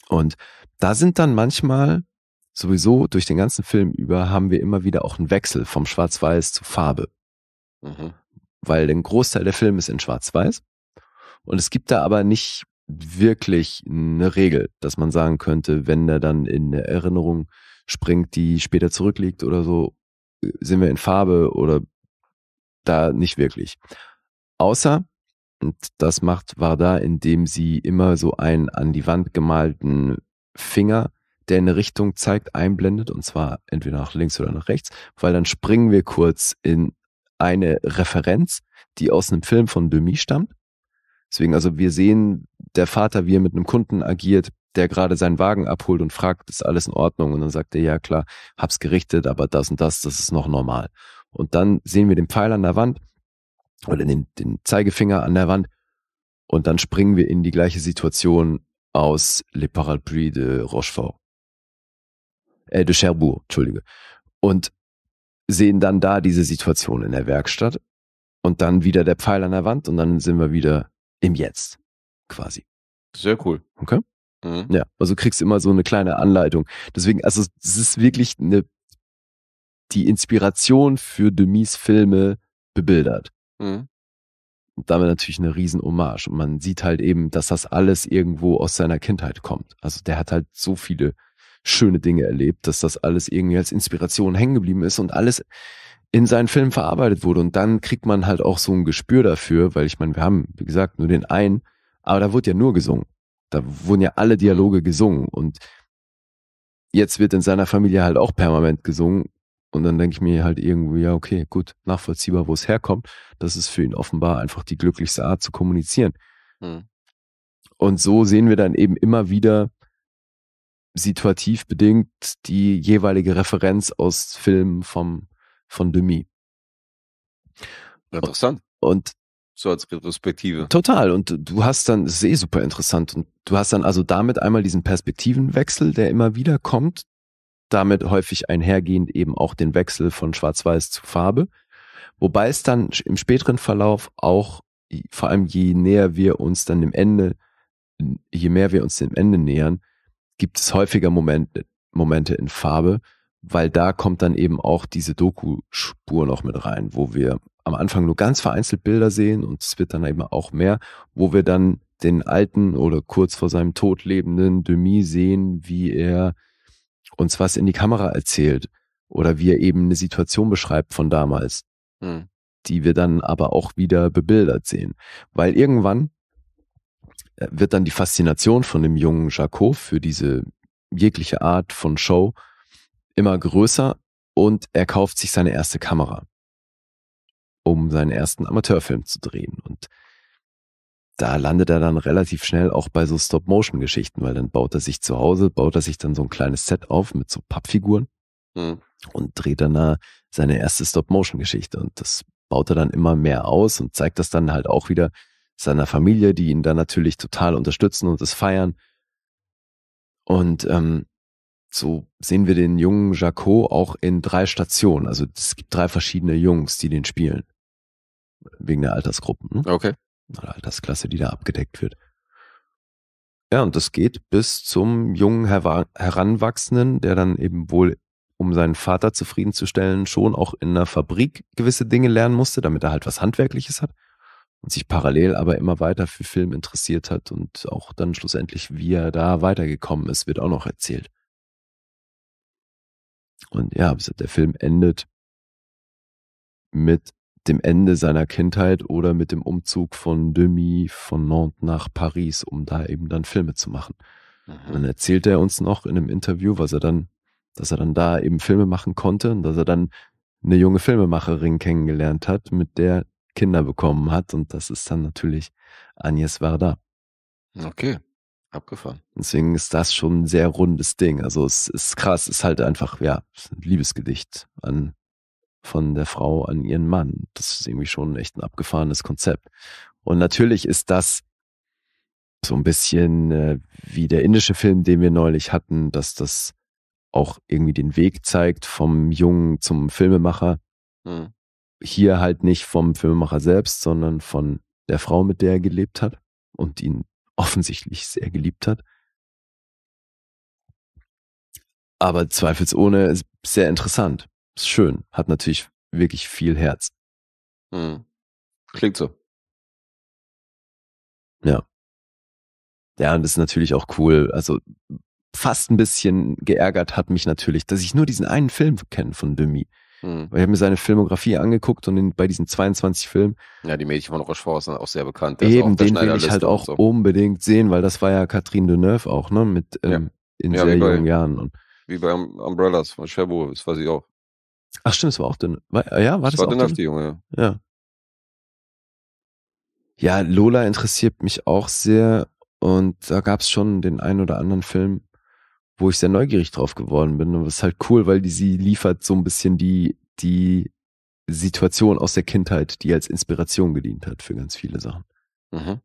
Und da sind dann manchmal sowieso durch den ganzen Film über haben wir immer wieder auch einen Wechsel vom Schwarz-Weiß zu Farbe. Mhm. Weil ein Großteil der Film ist in Schwarz-Weiß. Und es gibt da aber nicht wirklich eine Regel, dass man sagen könnte, wenn der dann in eine Erinnerung springt, die später zurückliegt oder so, äh, sind wir in Farbe oder da nicht wirklich. Außer, und das macht Varda, indem sie immer so einen an die Wand gemalten Finger, der in eine Richtung zeigt, einblendet, und zwar entweder nach links oder nach rechts, weil dann springen wir kurz in eine Referenz, die aus einem Film von Demi stammt Deswegen, also wir sehen der Vater, wie er mit einem Kunden agiert, der gerade seinen Wagen abholt und fragt, ist alles in Ordnung? Und dann sagt er, ja klar, hab's gerichtet, aber das und das, das ist noch normal. Und dann sehen wir den Pfeil an der Wand oder den, den Zeigefinger an der Wand und dann springen wir in die gleiche Situation aus Le Parapluie de Rochefort. Äh, de Cherbourg, Entschuldige. Und sehen dann da diese Situation in der Werkstatt und dann wieder der Pfeil an der Wand und dann sind wir wieder im Jetzt quasi. Sehr cool. Okay. Mhm. Ja, also kriegst immer so eine kleine Anleitung. Deswegen, also es ist wirklich eine, die Inspiration für Demis Filme bebildert. Mhm. Und damit natürlich eine riesen Hommage. Und man sieht halt eben, dass das alles irgendwo aus seiner Kindheit kommt. Also der hat halt so viele schöne Dinge erlebt, dass das alles irgendwie als Inspiration hängen geblieben ist und alles in seinen Film verarbeitet wurde. Und dann kriegt man halt auch so ein Gespür dafür, weil ich meine, wir haben, wie gesagt, nur den einen, aber da wurde ja nur gesungen. Da wurden ja alle Dialoge mhm. gesungen. Und jetzt wird in seiner Familie halt auch permanent gesungen. Und dann denke ich mir halt irgendwie, ja, okay, gut, nachvollziehbar, wo es herkommt. Das ist für ihn offenbar einfach die glücklichste Art zu kommunizieren. Hm. Und so sehen wir dann eben immer wieder situativ bedingt die jeweilige Referenz aus Filmen vom von Demi. Interessant. Und so als Retrospektive. Total. Und du hast dann, das ist eh super interessant. Und du hast dann also damit einmal diesen Perspektivenwechsel, der immer wieder kommt. Damit häufig einhergehend eben auch den Wechsel von Schwarz-Weiß zu Farbe. Wobei es dann im späteren Verlauf auch, vor allem je näher wir uns dann dem Ende, je mehr wir uns dem Ende nähern, gibt es häufiger Momente, Momente in Farbe, weil da kommt dann eben auch diese Doku-Spur noch mit rein, wo wir am Anfang nur ganz vereinzelt Bilder sehen und es wird dann eben auch mehr, wo wir dann den alten oder kurz vor seinem Tod lebenden Demi sehen, wie er uns was in die Kamera erzählt oder wie er eben eine Situation beschreibt von damals, hm. die wir dann aber auch wieder bebildert sehen. Weil irgendwann äh, wird dann die Faszination von dem jungen Jaco für diese jegliche Art von Show immer größer und er kauft sich seine erste Kamera, um seinen ersten Amateurfilm zu drehen. Und da landet er dann relativ schnell auch bei so Stop-Motion-Geschichten, weil dann baut er sich zu Hause, baut er sich dann so ein kleines Set auf mit so Pappfiguren mhm. und dreht dann da seine erste Stop-Motion-Geschichte. Und das baut er dann immer mehr aus und zeigt das dann halt auch wieder seiner Familie, die ihn dann natürlich total unterstützen und es feiern. Und ähm, so sehen wir den jungen Jacot auch in drei Stationen. Also es gibt drei verschiedene Jungs, die den spielen. Wegen der Altersgruppen. Ne? Okay. Oder Altersklasse, die da abgedeckt wird. Ja, und das geht bis zum jungen Her Heranwachsenden, der dann eben wohl, um seinen Vater zufriedenzustellen, schon auch in einer Fabrik gewisse Dinge lernen musste, damit er halt was Handwerkliches hat und sich parallel aber immer weiter für Film interessiert hat und auch dann schlussendlich, wie er da weitergekommen ist, wird auch noch erzählt. Und ja, der Film endet mit dem Ende seiner Kindheit oder mit dem Umzug von Demi von Nantes nach Paris, um da eben dann Filme zu machen. Mhm. Dann erzählte er uns noch in einem Interview, was er dann, dass er dann da eben Filme machen konnte und dass er dann eine junge Filmemacherin kennengelernt hat, mit der Kinder bekommen hat und das ist dann natürlich Agnes Varda. Okay. Abgefahren. Deswegen ist das schon ein sehr rundes Ding. Also es ist krass, es ist halt einfach, ja, ein Liebesgedicht an, von der Frau an ihren Mann. Das ist irgendwie schon echt ein abgefahrenes Konzept. Und natürlich ist das so ein bisschen äh, wie der indische Film, den wir neulich hatten, dass das auch irgendwie den Weg zeigt vom Jungen zum Filmemacher. Mhm. Hier halt nicht vom Filmemacher selbst, sondern von der Frau, mit der er gelebt hat und ihn offensichtlich sehr geliebt hat. Aber zweifelsohne ist sehr interessant. Ist schön. Hat natürlich wirklich viel Herz. Hm. Klingt so. Ja. Ja, und das ist natürlich auch cool. Also fast ein bisschen geärgert hat mich natürlich, dass ich nur diesen einen Film kenne von Demi. Mhm. Ich habe mir seine Filmografie angeguckt und in, bei diesen 22 Filmen. Ja, die Mädchen von Rochefort sind auch sehr bekannt. Das eben, den will ich halt auch so. unbedingt sehen, weil das war ja Catherine Deneuve auch, ne? Mit ähm, ja. in ja, sehr bei, jungen Jahren. Und wie bei Umbrellas von Cherbourg, das weiß ich auch. Ach stimmt, es war auch Deneuve. Ah, ja, war das, das war auch Deneuve, die Junge. Ja. Ja, Lola interessiert mich auch sehr und da gab es schon den einen oder anderen Film, wo ich sehr neugierig drauf geworden bin. Und das ist halt cool, weil die, sie liefert so ein bisschen die, die Situation aus der Kindheit, die als Inspiration gedient hat für ganz viele Sachen. Mhm.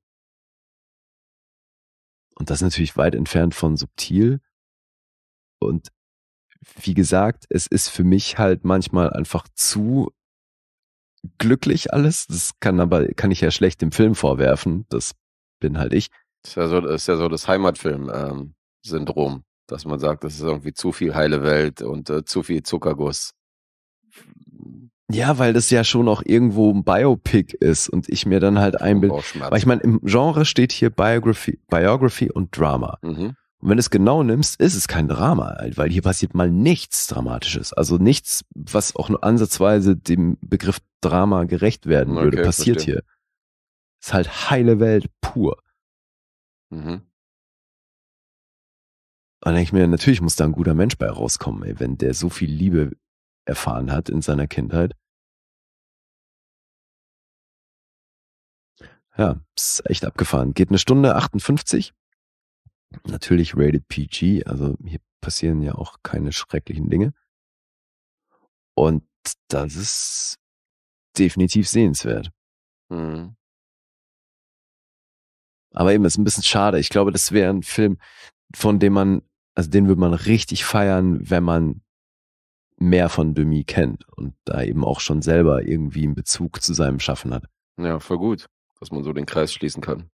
Und das ist natürlich weit entfernt von subtil. Und wie gesagt, es ist für mich halt manchmal einfach zu glücklich alles. Das kann aber, kann ich ja schlecht dem Film vorwerfen. Das bin halt ich. Das ist ja so, ist ja so das Heimatfilm-Syndrom. Ähm, dass man sagt, das ist irgendwie zu viel heile Welt und äh, zu viel Zuckerguss. Ja, weil das ja schon auch irgendwo ein Biopic ist und ich mir dann halt einbilde. Weil ich meine, im Genre steht hier Biography, Biography und Drama. Mhm. Und wenn du es genau nimmst, ist es kein Drama, weil hier passiert mal nichts Dramatisches. Also nichts, was auch nur ansatzweise dem Begriff Drama gerecht werden würde, okay, passiert verstehe. hier. Ist halt heile Welt pur. Mhm. Und dann denke ich mir, natürlich muss da ein guter Mensch bei rauskommen, ey, wenn der so viel Liebe erfahren hat in seiner Kindheit. Ja, ist echt abgefahren. Geht eine Stunde 58. Natürlich rated PG, also hier passieren ja auch keine schrecklichen Dinge. Und das ist definitiv sehenswert. Mhm. Aber eben, ist ein bisschen schade. Ich glaube, das wäre ein Film, von dem man also den würde man richtig feiern, wenn man mehr von Demi kennt und da eben auch schon selber irgendwie einen Bezug zu seinem Schaffen hat. Ja, voll gut, dass man so den Kreis schließen kann.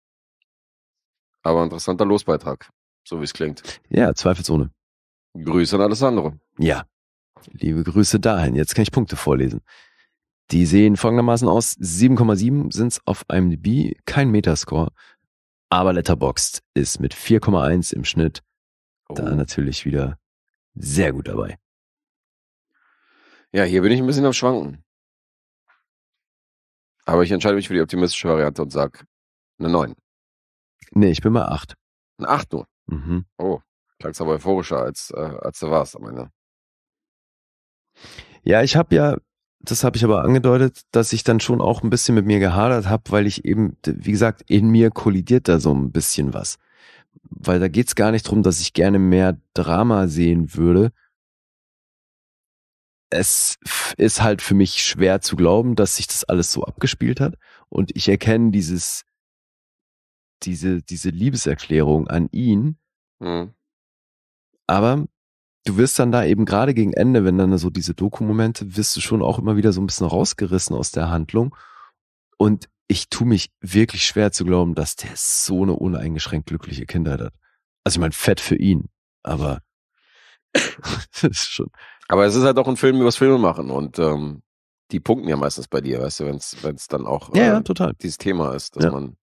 Aber interessanter Losbeitrag, so wie es klingt. Ja, zweifelsohne. Grüße an Alessandro. Ja, liebe Grüße dahin. Jetzt kann ich Punkte vorlesen. Die sehen folgendermaßen aus. 7,7 sind es auf IMDb, kein Metascore, aber Letterboxd ist mit 4,1 im Schnitt oh. da natürlich wieder sehr gut dabei. Ja, hier bin ich ein bisschen am Schwanken. Aber ich entscheide mich für die optimistische Variante und sage eine 9. Nee, ich bin mal 8. Eine 8 nur? Mhm. Oh, klangst aber euphorischer, als, äh, als du warst am Ende. Ja, ich habe ja, das habe ich aber angedeutet, dass ich dann schon auch ein bisschen mit mir gehadert habe, weil ich eben, wie gesagt, in mir kollidiert da so ein bisschen was weil da geht es gar nicht darum, dass ich gerne mehr Drama sehen würde. Es ist halt für mich schwer zu glauben, dass sich das alles so abgespielt hat. Und ich erkenne dieses, diese, diese Liebeserklärung an ihn. Mhm. Aber du wirst dann da eben gerade gegen Ende, wenn dann so diese doku wirst du schon auch immer wieder so ein bisschen rausgerissen aus der Handlung. Und ich tue mich wirklich schwer zu glauben, dass der so eine uneingeschränkt glückliche Kindheit hat. Also ich meine, fett für ihn, aber das ist schon. Aber es ist halt auch ein Film übers Filme machen und ähm, die punkten ja meistens bei dir, weißt du, wenn es dann auch äh, ja, total. dieses Thema ist, dass ja. man,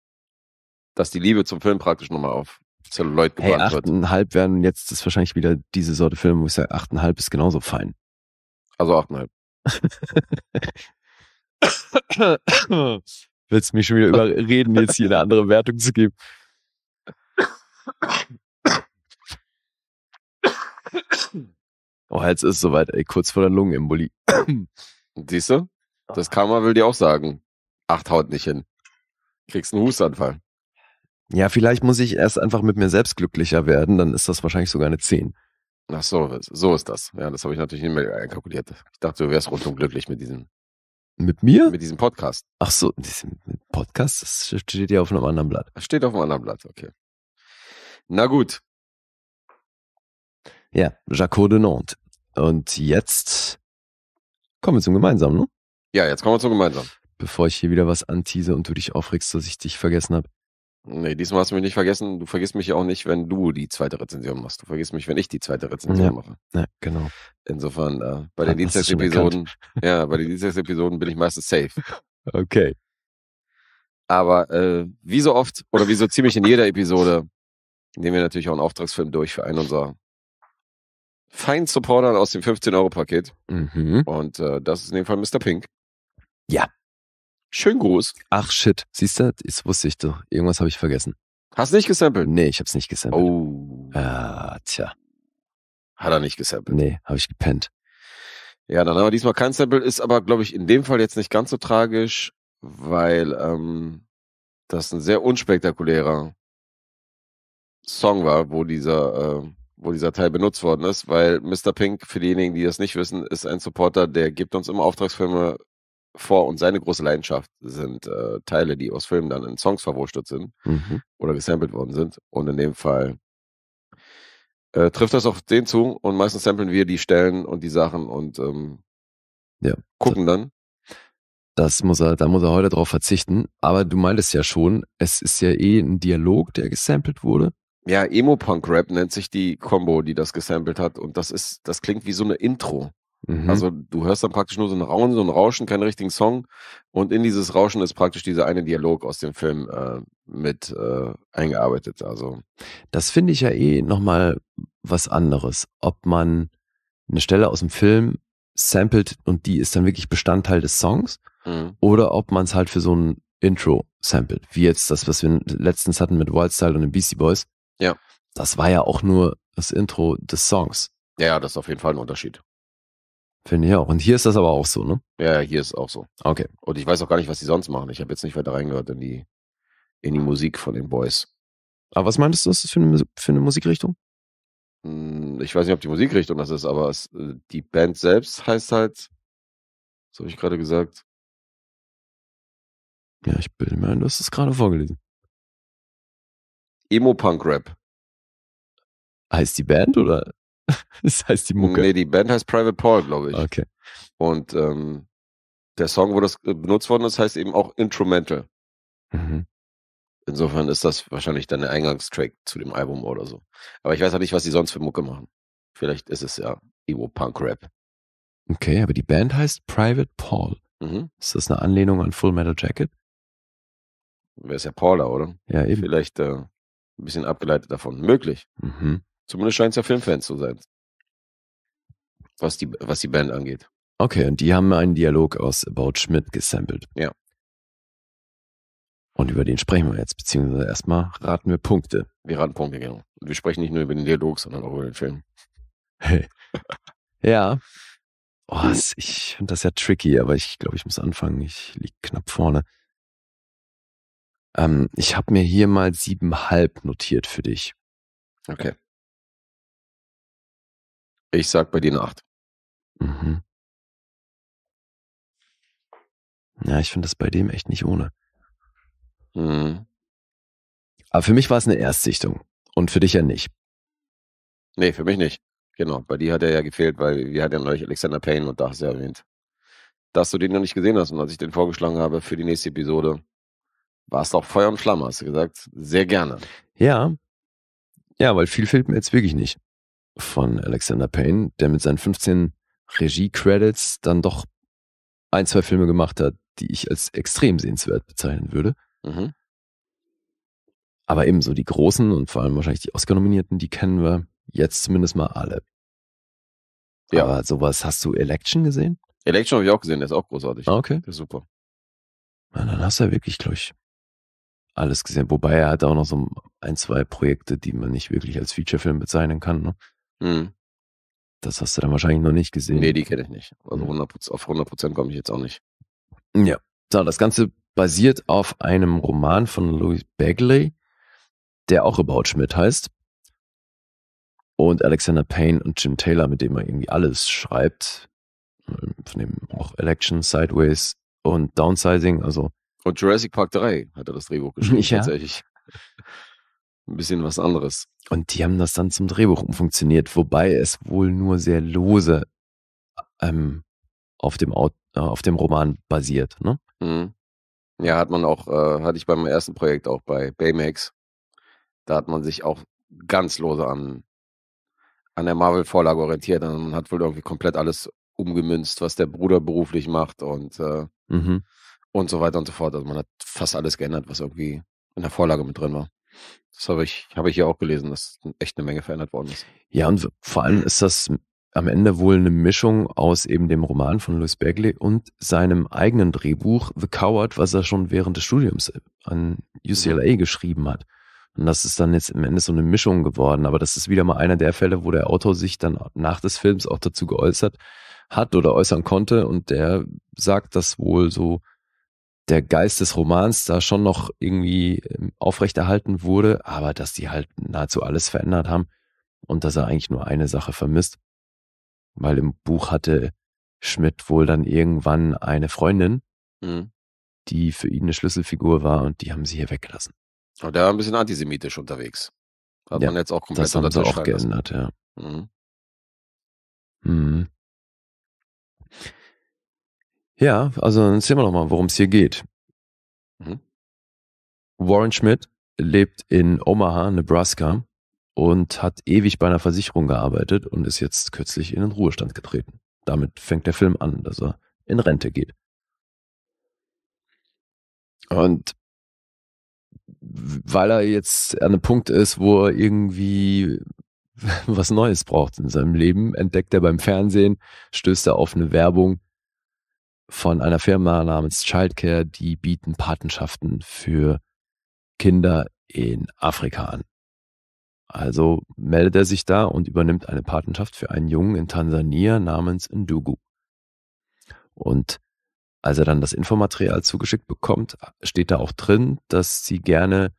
dass die Liebe zum Film praktisch nochmal auf zu Celluloid gebrannt hey, wird. Achteinhalb werden jetzt ist wahrscheinlich wieder diese Sorte Filme, wo ich sage, achteinhalb ist genauso fein. Also achteinhalb. Willst du mich schon wieder überreden, jetzt hier eine andere Wertung zu geben? Oh, jetzt ist es soweit, ey, kurz vor der Lungenembolie. Siehst du? Das Karma will dir auch sagen. Acht haut nicht hin. Kriegst einen Hustanfall. Ja, vielleicht muss ich erst einfach mit mir selbst glücklicher werden, dann ist das wahrscheinlich sogar eine Zehn. Ach so, so ist das. Ja, das habe ich natürlich nicht mehr einkalkuliert. Ich dachte, du wärst rundum glücklich mit diesem mit mir? Mit diesem Podcast. Ach so, Podcast, das steht ja auf einem anderen Blatt. Das steht auf einem anderen Blatt, okay. Na gut. Ja, Jacques de Nantes. Und jetzt kommen wir zum Gemeinsamen, ne? Ja, jetzt kommen wir zum Gemeinsamen. Bevor ich hier wieder was antease und du dich aufregst, dass ich dich vergessen habe. Nee, diesmal hast du mich nicht vergessen. Du vergisst mich ja auch nicht, wenn du die zweite Rezension machst. Du vergisst mich, wenn ich die zweite Rezension ja, mache. Ja, genau. Insofern, äh, bei den Dienstagsepisoden, ja, bei den Dienstagsepisoden bin ich meistens safe. Okay. Aber äh, wie so oft oder wie so ziemlich in jeder Episode nehmen wir natürlich auch einen Auftragsfilm durch für einen unserer feinen Supporter aus dem 15-Euro-Paket. Mhm. Und äh, das ist in dem Fall Mr. Pink. Ja. Schönen Gruß. Ach shit, siehst du, das wusste ich doch. Irgendwas habe ich vergessen. Hast nicht gesampelt? Nee, ich hab's nicht gesampelt. Oh. Ah, tja. Hat er nicht gesampelt? Nee, habe ich gepennt. Ja, dann haben wir diesmal kein Sample, ist aber, glaube ich, in dem Fall jetzt nicht ganz so tragisch, weil ähm, das ein sehr unspektakulärer Song war, wo dieser, äh, wo dieser Teil benutzt worden ist, weil Mr. Pink, für diejenigen, die das nicht wissen, ist ein Supporter, der gibt uns immer Auftragsfilme vor und seine große Leidenschaft sind äh, Teile, die aus Filmen dann in Songs verwurstet sind mhm. oder gesampelt worden sind. Und in dem Fall äh, trifft das auf den zu und meistens samplen wir die Stellen und die Sachen und ähm, ja. gucken dann. Das muss er, da muss er heute drauf verzichten. Aber du meintest ja schon, es ist ja eh ein Dialog, der gesampelt wurde. Ja, Emo-Punk-Rap nennt sich die Combo, die das gesampelt hat. Und das ist, das klingt wie so eine Intro. Also, mhm. Also du hörst dann praktisch nur so ein Rauschen, so ein Rauschen, keinen richtigen Song. Und in dieses Rauschen ist praktisch dieser eine Dialog aus dem Film äh, mit äh, eingearbeitet. Also das finde ich ja eh nochmal was anderes, ob man eine Stelle aus dem Film sampled und die ist dann wirklich Bestandteil des Songs mhm. oder ob man es halt für so ein Intro sampled, wie jetzt das, was wir letztens hatten mit Wildstyle und den Beastie Boys. Ja. Das war ja auch nur das Intro des Songs. Ja, das ist auf jeden Fall ein Unterschied. Finde ich auch. Und hier ist das aber auch so, ne? Ja, hier ist auch so. Okay. Und ich weiß auch gar nicht, was die sonst machen. Ich habe jetzt nicht weiter reingehört in die, in die Musik von den Boys. Aber was meintest du, ist das für eine, für eine Musikrichtung? Hm, ich weiß nicht, ob die Musikrichtung das ist, aber es, äh, die Band selbst heißt halt, so habe ich gerade gesagt? Ja, ich bin mir ein, du hast es gerade vorgelesen. Emo-Punk-Rap. Heißt die Band oder? das heißt die Mucke. Nee, die Band heißt Private Paul, glaube ich. Okay. Und ähm, der Song, wo das äh, benutzt worden ist, heißt eben auch Instrumental. Mhm. Insofern ist das wahrscheinlich dann der Eingangstrack zu dem Album oder so. Aber ich weiß auch nicht, was die sonst für Mucke machen. Vielleicht ist es ja Evo-Punk-Rap. Okay, aber die Band heißt Private Paul. Mhm. Ist das eine Anlehnung an Full Metal Jacket? Wäre ist ja Paula, oder? Ja, eben. Vielleicht äh, ein bisschen abgeleitet davon. Möglich. Mhm. Zumindest scheint es ja Filmfans zu sein. Was die, was die Band angeht. Okay, und die haben einen Dialog aus About Schmidt gesampelt. Ja. Und über den sprechen wir jetzt, beziehungsweise erstmal raten wir Punkte. Wir raten Punkte, genau. Und wir sprechen nicht nur über den Dialog, sondern auch über den Film. Hey. ja. Oh, es, ich finde das ja tricky, aber ich glaube, ich muss anfangen. Ich liege knapp vorne. Ähm, ich habe mir hier mal siebenhalb notiert für dich. Okay. Ich sag bei denen acht. Mhm. Ja, ich finde das bei dem echt nicht ohne. Mhm. Aber für mich war es eine Erstsichtung und für dich ja nicht. Nee, für mich nicht. Genau, bei dir hat er ja gefehlt, weil wir hatten ja neulich Alexander Payne und da hast du erwähnt, dass du den noch nicht gesehen hast. Und als ich den vorgeschlagen habe für die nächste Episode, war es auch Feuer und Flamme, hast du gesagt. Sehr gerne. Ja. Ja, weil viel fehlt mir jetzt wirklich nicht von Alexander Payne, der mit seinen 15 Regie-Credits dann doch ein, zwei Filme gemacht hat, die ich als extrem sehenswert bezeichnen würde. Mhm. Aber ebenso die großen und vor allem wahrscheinlich die Oscar-Nominierten, die kennen wir jetzt zumindest mal alle. Ja. Aber sowas, hast du Election gesehen? Election habe ich auch gesehen, der ist auch großartig. Ah, okay. Der ist super. Na, dann hast du ja wirklich, glaube ich, alles gesehen. Wobei er hat auch noch so ein, zwei Projekte, die man nicht wirklich als Feature-Film bezeichnen kann. Ne? Mhm. Das hast du dann wahrscheinlich noch nicht gesehen. Nee, die kenne ich nicht. Also 100%, auf 100% komme ich jetzt auch nicht. Ja. So, das Ganze basiert auf einem Roman von Louis Bagley, der auch About Schmidt heißt. Und Alexander Payne und Jim Taylor, mit dem er irgendwie alles schreibt. Von dem auch Election, Sideways und Downsizing, also. Und Jurassic Park 3 hat er das Drehbuch geschrieben, ja. tatsächlich ein bisschen was anderes. Und die haben das dann zum Drehbuch umfunktioniert, wobei es wohl nur sehr lose ähm, auf, dem Aut äh, auf dem Roman basiert. Ne? Mhm. Ja, hat man auch, äh, hatte ich beim ersten Projekt auch bei Baymax. Da hat man sich auch ganz lose an, an der Marvel-Vorlage orientiert und also hat wohl irgendwie komplett alles umgemünzt, was der Bruder beruflich macht und, äh, mhm. und so weiter und so fort. Also man hat fast alles geändert, was irgendwie in der Vorlage mit drin war. Das habe ich, habe ich ja auch gelesen, dass echt eine Menge verändert worden ist. Ja, und vor allem mhm. ist das am Ende wohl eine Mischung aus eben dem Roman von Louis Bagley und seinem eigenen Drehbuch The Coward, was er schon während des Studiums äh, an mhm. UCLA geschrieben hat. Und das ist dann jetzt im Ende so eine Mischung geworden. Aber das ist wieder mal einer der Fälle, wo der Autor sich dann nach des Films auch dazu geäußert hat oder äußern konnte. Und der sagt das wohl so der Geist des Romans da schon noch irgendwie ähm, aufrechterhalten wurde, aber dass die halt nahezu alles verändert haben und dass er eigentlich nur eine Sache vermisst. Weil im Buch hatte Schmidt wohl dann irgendwann eine Freundin, mhm. die für ihn eine Schlüsselfigur war und die haben sie hier weggelassen. Und der war ein bisschen antisemitisch unterwegs. Hat ja, man jetzt auch komplett Das haben sie auch geändert, lassen. ja. Mhm. Mhm. Ja, also dann sehen wir nochmal, worum es hier geht. Mhm. Warren Schmidt lebt in Omaha, Nebraska und hat ewig bei einer Versicherung gearbeitet und ist jetzt kürzlich in den Ruhestand getreten. Damit fängt der Film an, dass er in Rente geht. Und weil er jetzt an einem Punkt ist, wo er irgendwie was Neues braucht in seinem Leben, entdeckt er beim Fernsehen, stößt er auf eine Werbung von einer Firma namens Childcare, die bieten Patenschaften für Kinder in Afrika an. Also meldet er sich da und übernimmt eine Patenschaft für einen Jungen in Tansania namens Ndugu. Und als er dann das Infomaterial zugeschickt bekommt, steht da auch drin, dass sie gerne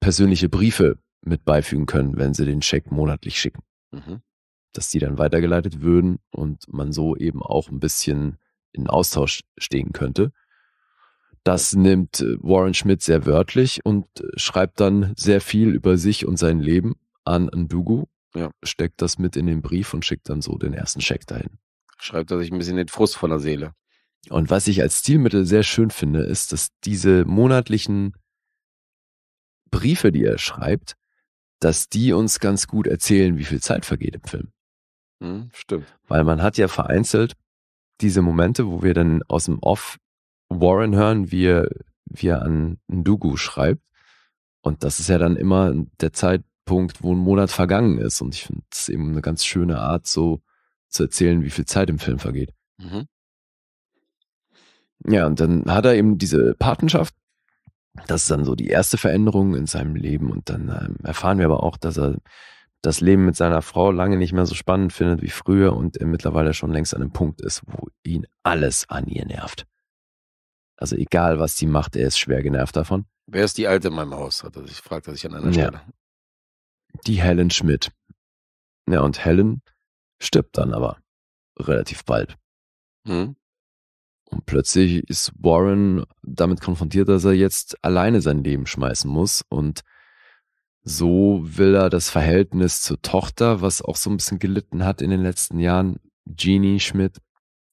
persönliche Briefe mit beifügen können, wenn sie den Scheck monatlich schicken. Mhm. Dass die dann weitergeleitet würden und man so eben auch ein bisschen in Austausch stehen könnte. Das nimmt äh, Warren Schmidt sehr wörtlich und äh, schreibt dann sehr viel über sich und sein Leben an Ndugu, ja. steckt das mit in den Brief und schickt dann so den ersten Scheck dahin. Schreibt er sich ein bisschen den Frust von der Seele. Und was ich als Stilmittel sehr schön finde, ist, dass diese monatlichen Briefe, die er schreibt, dass die uns ganz gut erzählen, wie viel Zeit vergeht im Film. Hm, stimmt. Weil man hat ja vereinzelt diese Momente, wo wir dann aus dem Off Warren hören, wie er, wie er an Ndugu schreibt. Und das ist ja dann immer der Zeitpunkt, wo ein Monat vergangen ist. Und ich finde es eben eine ganz schöne Art, so zu erzählen, wie viel Zeit im Film vergeht. Mhm. Ja, und dann hat er eben diese Patenschaft. Das ist dann so die erste Veränderung in seinem Leben. Und dann ähm, erfahren wir aber auch, dass er das Leben mit seiner Frau lange nicht mehr so spannend findet wie früher und er mittlerweile schon längst an einem Punkt ist, wo ihn alles an ihr nervt. Also egal, was sie macht, er ist schwer genervt davon. Wer ist die Alte in meinem Haus? Hat er sich gefragt, dass ich an einer Stelle. Ja. Die Helen Schmidt. Ja, und Helen stirbt dann aber relativ bald. Hm. Und plötzlich ist Warren damit konfrontiert, dass er jetzt alleine sein Leben schmeißen muss und so will er das Verhältnis zur Tochter, was auch so ein bisschen gelitten hat in den letzten Jahren, Jeannie Schmidt,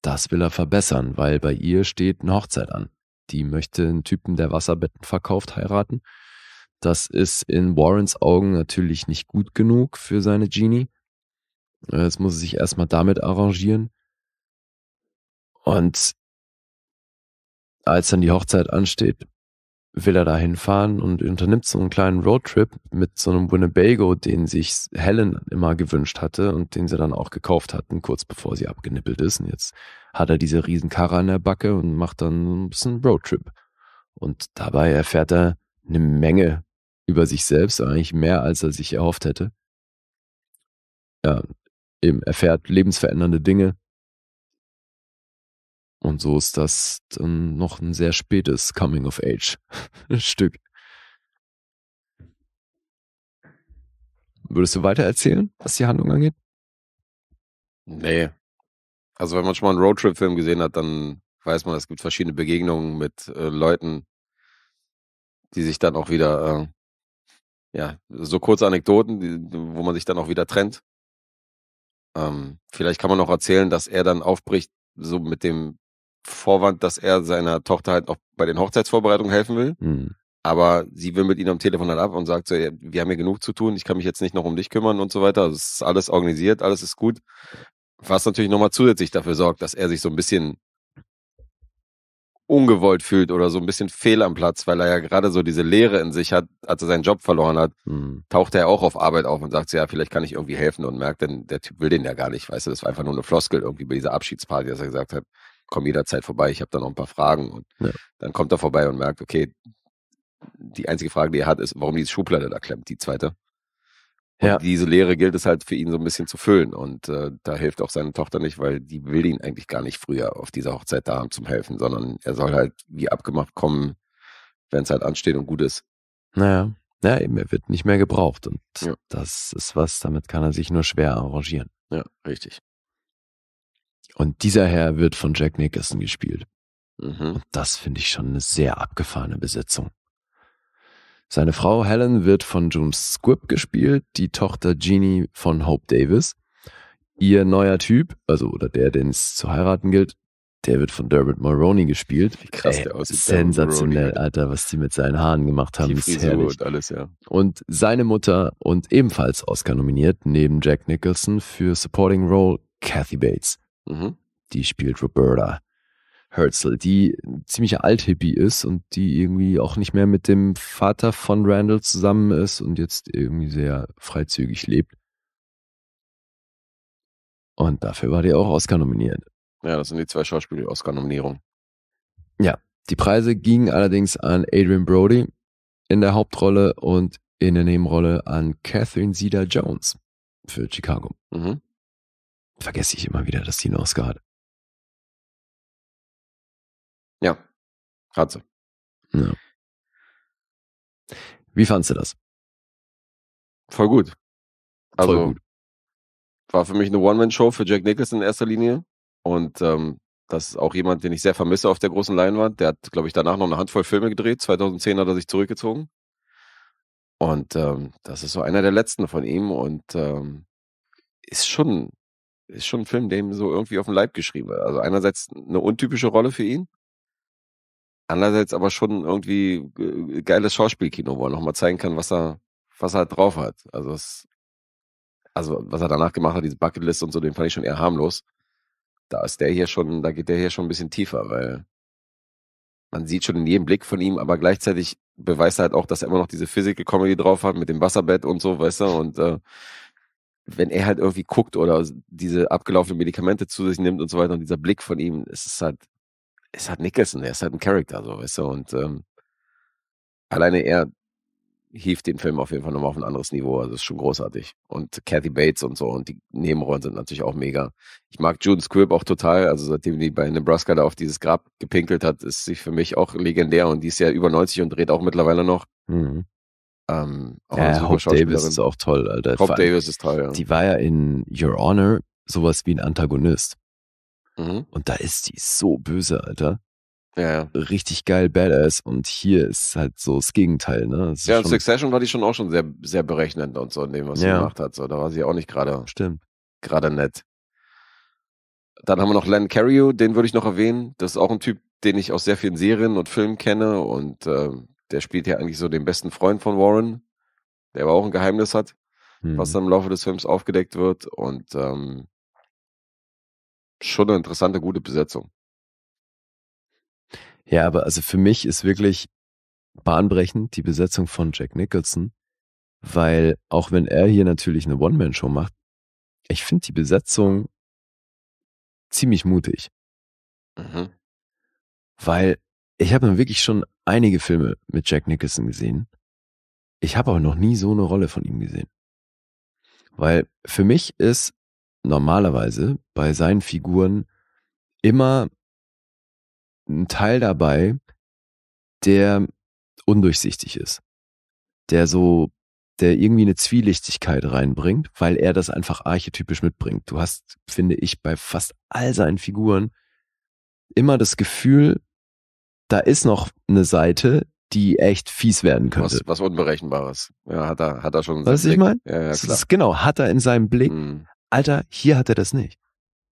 das will er verbessern, weil bei ihr steht eine Hochzeit an. Die möchte einen Typen, der Wasserbetten verkauft, heiraten. Das ist in Warrens Augen natürlich nicht gut genug für seine Genie. Äh, jetzt muss er sich erstmal damit arrangieren. Und als dann die Hochzeit ansteht, will er da hinfahren und unternimmt so einen kleinen Roadtrip mit so einem Winnebago, den sich Helen immer gewünscht hatte und den sie dann auch gekauft hatten, kurz bevor sie abgenippelt ist. Und jetzt hat er diese Riesenkarre an der Backe und macht dann ein bisschen Roadtrip. Und dabei erfährt er eine Menge über sich selbst, eigentlich mehr, als er sich erhofft hätte. Ja, eben erfährt lebensverändernde Dinge, und so ist das dann noch ein sehr spätes Coming-of-Age-Stück. Würdest du weiter erzählen, was die Handlung angeht? Nee. Also wenn man schon mal einen Roadtrip-Film gesehen hat, dann weiß man, es gibt verschiedene Begegnungen mit äh, Leuten, die sich dann auch wieder, äh, ja, so kurze Anekdoten, die, wo man sich dann auch wieder trennt. Ähm, vielleicht kann man noch erzählen, dass er dann aufbricht, so mit dem Vorwand, dass er seiner Tochter halt auch bei den Hochzeitsvorbereitungen helfen will. Mhm. Aber sie will mit ihm am Telefon halt ab und sagt so, ja, wir haben hier genug zu tun, ich kann mich jetzt nicht noch um dich kümmern und so weiter. Also es ist alles organisiert, alles ist gut. Was natürlich nochmal zusätzlich dafür sorgt, dass er sich so ein bisschen ungewollt fühlt oder so ein bisschen fehl am Platz, weil er ja gerade so diese Leere in sich hat, als er seinen Job verloren hat, mhm. taucht er auch auf Arbeit auf und sagt so, ja, vielleicht kann ich irgendwie helfen und merkt dann, der Typ will den ja gar nicht, weißt du, das war einfach nur eine Floskel irgendwie bei dieser Abschiedsparty, dass er gesagt hat, komm jederzeit vorbei, ich habe da noch ein paar Fragen. Und ja. dann kommt er vorbei und merkt, okay, die einzige Frage, die er hat, ist, warum die Schublade da klemmt, die zweite. Und ja. diese Lehre gilt es halt für ihn so ein bisschen zu füllen. Und äh, da hilft auch seine Tochter nicht, weil die will ihn eigentlich gar nicht früher auf dieser Hochzeit da haben zum Helfen, sondern er soll halt wie abgemacht kommen, wenn es halt ansteht und gut ist. Naja, ja, eben, er wird nicht mehr gebraucht. Und ja. das ist was, damit kann er sich nur schwer arrangieren. Ja, richtig. Und dieser Herr wird von Jack Nicholson gespielt. Mhm. Und das finde ich schon eine sehr abgefahrene Besetzung. Seine Frau Helen wird von June Squibb gespielt, die Tochter Jeannie von Hope Davis. Ihr neuer Typ, also oder der, den es zu heiraten gilt, der wird von Dermot Mulroney gespielt. Wie krass der aussieht. Sensationell, Mulroney. Alter, was die mit seinen Haaren gemacht haben. Die Frisur und alles, ja. Und seine Mutter und ebenfalls Oscar nominiert, neben Jack Nicholson für Supporting Role Kathy Bates. Mhm. Die spielt Roberta Herzl, die ziemlich ziemlicher Althippie ist und die irgendwie auch nicht mehr mit dem Vater von Randall zusammen ist und jetzt irgendwie sehr freizügig lebt. Und dafür war die auch Oscar nominiert. Ja, das sind die zwei Schauspiel-Oscar-Nominierungen. Ja, die Preise gingen allerdings an Adrian Brody in der Hauptrolle und in der Nebenrolle an Catherine Zeta Jones für Chicago. Mhm vergesse ich immer wieder, dass die einen Oscar hat. Ja, hat sie. Ja. Wie fandst du das? Voll gut. Also, Voll gut. war für mich eine One-Man-Show für Jack Nicholson in erster Linie. Und ähm, das ist auch jemand, den ich sehr vermisse auf der großen Leinwand. Der hat, glaube ich, danach noch eine Handvoll Filme gedreht. 2010 hat er sich zurückgezogen. Und ähm, das ist so einer der letzten von ihm und ähm, ist schon ist schon ein Film, dem so irgendwie auf den Leib geschrieben wird. Also einerseits eine untypische Rolle für ihn, andererseits aber schon irgendwie äh, geiles Schauspielkino, wo er nochmal zeigen kann, was er, was er halt drauf hat. Also es, also was er danach gemacht hat, diese Bucketlist und so, den fand ich schon eher harmlos. Da ist der hier schon, da geht der hier schon ein bisschen tiefer, weil man sieht schon in jedem Blick von ihm, aber gleichzeitig beweist er halt auch, dass er immer noch diese Physical Comedy drauf hat mit dem Wasserbett und so, weißt du, und äh, wenn er halt irgendwie guckt oder diese abgelaufenen Medikamente zu sich nimmt und so weiter und dieser Blick von ihm, es ist halt, es ist halt Nicholson, er ist halt ein Charakter, so, weißt du, und ähm, alleine er hieft den Film auf jeden Fall nochmal auf ein anderes Niveau, also ist schon großartig. Und Kathy Bates und so und die Nebenrollen sind natürlich auch mega. Ich mag June Squibb auch total, also seitdem die bei Nebraska da auf dieses Grab gepinkelt hat, ist sie für mich auch legendär und die ist ja über 90 und dreht auch mittlerweile noch. Mhm. Ähm, auch ja, Hope Davis ist auch toll, Alter. Hope Davis ist toll, ja. Die war ja in Your Honor sowas wie ein Antagonist. Mhm. Und da ist die so böse, Alter. Ja, Richtig geil, badass. Und hier ist halt so das Gegenteil, ne? Das ja, in Succession war die schon auch schon sehr, sehr berechnend und so in dem, was ja. sie gemacht hat. So, da war sie auch nicht gerade. Stimmt. Gerade nett. Dann haben wir noch Len Cario, den würde ich noch erwähnen. Das ist auch ein Typ, den ich aus sehr vielen Serien und Filmen kenne und ähm, der spielt ja eigentlich so den besten Freund von Warren, der aber auch ein Geheimnis hat, mhm. was dann im Laufe des Films aufgedeckt wird. Und ähm, schon eine interessante, gute Besetzung. Ja, aber also für mich ist wirklich bahnbrechend die Besetzung von Jack Nicholson, weil auch wenn er hier natürlich eine One-Man-Show macht, ich finde die Besetzung ziemlich mutig. Mhm. Weil ich habe nun wirklich schon einige Filme mit Jack Nicholson gesehen. Ich habe aber noch nie so eine Rolle von ihm gesehen. Weil für mich ist normalerweise bei seinen Figuren immer ein Teil dabei, der undurchsichtig ist. Der so, der irgendwie eine Zwielichtigkeit reinbringt, weil er das einfach archetypisch mitbringt. Du hast, finde ich, bei fast all seinen Figuren immer das Gefühl, da ist noch eine Seite, die echt fies werden könnte. Was, was Unberechenbares. Ja, hat er, hat er schon. Was ich meine? Ja, ja, genau, hat er in seinem Blick. Mhm. Alter, hier hat er das nicht.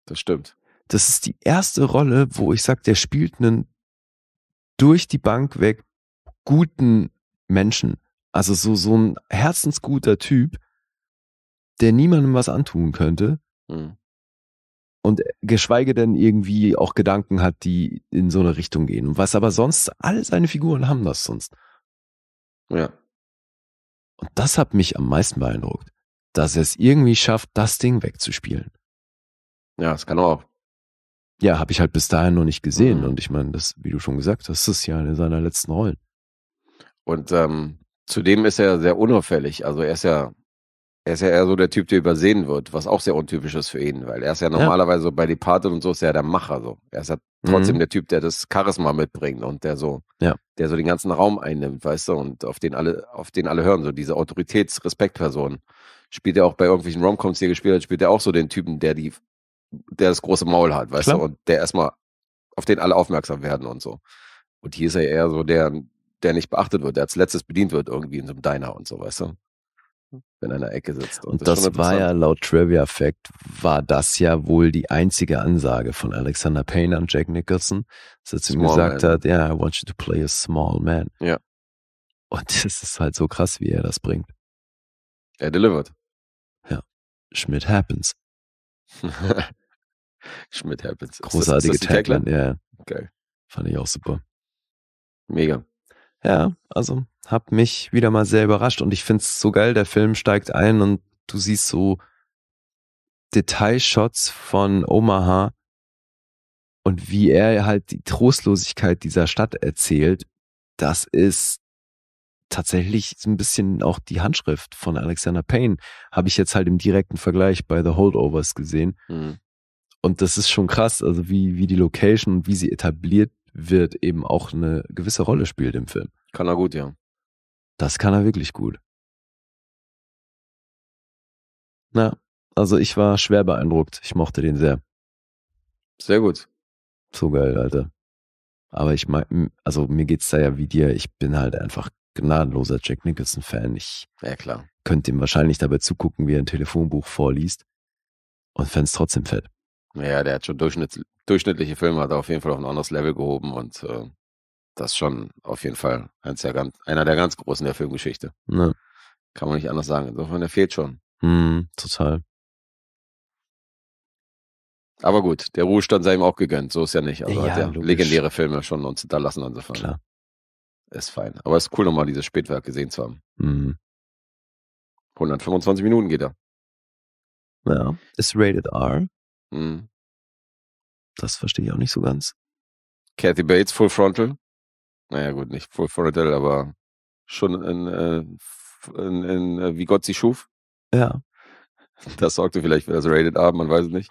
Das stimmt. Das ist die erste Rolle, wo ich sage, der spielt einen durch die Bank weg guten Menschen. Also so, so ein herzensguter Typ, der niemandem was antun könnte. Mhm und geschweige denn irgendwie auch Gedanken hat, die in so eine Richtung gehen. was aber sonst, alle seine Figuren haben das sonst. Ja. Und das hat mich am meisten beeindruckt, dass er es irgendwie schafft, das Ding wegzuspielen. Ja, das kann auch. Ja, habe ich halt bis dahin noch nicht gesehen. Mhm. Und ich meine, das, wie du schon gesagt hast, ist ja eine seiner letzten Rollen. Und ähm, zudem ist er sehr unauffällig. Also er ist ja er ist ja eher so der Typ, der übersehen wird, was auch sehr untypisch ist für ihn, weil er ist ja normalerweise so bei Departed und so ist er ja der Macher so. Er ist ja trotzdem mhm. der Typ, der das Charisma mitbringt und der so, ja. der so den ganzen Raum einnimmt, weißt du, und auf den alle, auf den alle hören, so diese Autoritätsrespektperson. Spielt er auch bei irgendwelchen Romcoms, die er gespielt hat, spielt er auch so den Typen, der die, der das große Maul hat, weißt Klar. du, und der erstmal, auf den alle aufmerksam werden und so. Und hier ist er eher so der, der nicht beachtet wird, der als letztes bedient wird irgendwie in so einem Diner und so, weißt du in einer Ecke sitzt. Und, und das, das war ja laut Trivia Fact, war das ja wohl die einzige Ansage von Alexander Payne an Jack Nicholson, dass er zu ihm gesagt man. hat, ja, yeah, I want you to play a small man. Ja. Und es ist halt so krass, wie er das bringt. Er delivered. Ja. Schmidt happens. Schmidt happens. Großartige ist das, ist das Tagline, ja. Geil. Fand ich auch super. Mega. Ja, also hat mich wieder mal sehr überrascht und ich finde es so geil, der Film steigt ein und du siehst so Detailshots von Omaha und wie er halt die Trostlosigkeit dieser Stadt erzählt, das ist tatsächlich ein bisschen auch die Handschrift von Alexander Payne. Habe ich jetzt halt im direkten Vergleich bei The Holdovers gesehen. Mhm. Und das ist schon krass, also wie, wie die Location und wie sie etabliert wird, eben auch eine gewisse Rolle spielt im Film. Kann er gut, ja. Das kann er wirklich gut. Na, also ich war schwer beeindruckt. Ich mochte den sehr. Sehr gut. So geil, Alter. Aber ich mag, also mir geht's da ja wie dir. Ich bin halt einfach gnadenloser Jack Nicholson-Fan. Ich ja, klar. könnte ihm wahrscheinlich dabei zugucken, wie er ein Telefonbuch vorliest und fände trotzdem fett. Ja, der hat schon durchschnitt, durchschnittliche Filme, hat er auf jeden Fall auf ein anderes Level gehoben und äh, das ist schon auf jeden Fall der ganz, einer der ganz großen der Filmgeschichte. Ja. Kann man nicht anders sagen. Insofern, der fehlt schon. Mhm, total. Aber gut, der Ruhestand sei ihm auch gegönnt, so ist ja nicht. Also ja, hat er legendäre Filme schon uns hinterlassen insofern. Klar. Ist fein. Aber es ist cool, nochmal dieses Spätwerk gesehen zu haben. Mhm. 125 Minuten geht er. Ja, ist rated R. Mhm. Das verstehe ich auch nicht so ganz. Kathy Bates, Full Frontal naja gut, nicht Full Frontal, aber schon in, äh, in, in, äh, Wie Gott sie schuf. Ja. Das sorgte vielleicht für das Rated A, man weiß es nicht.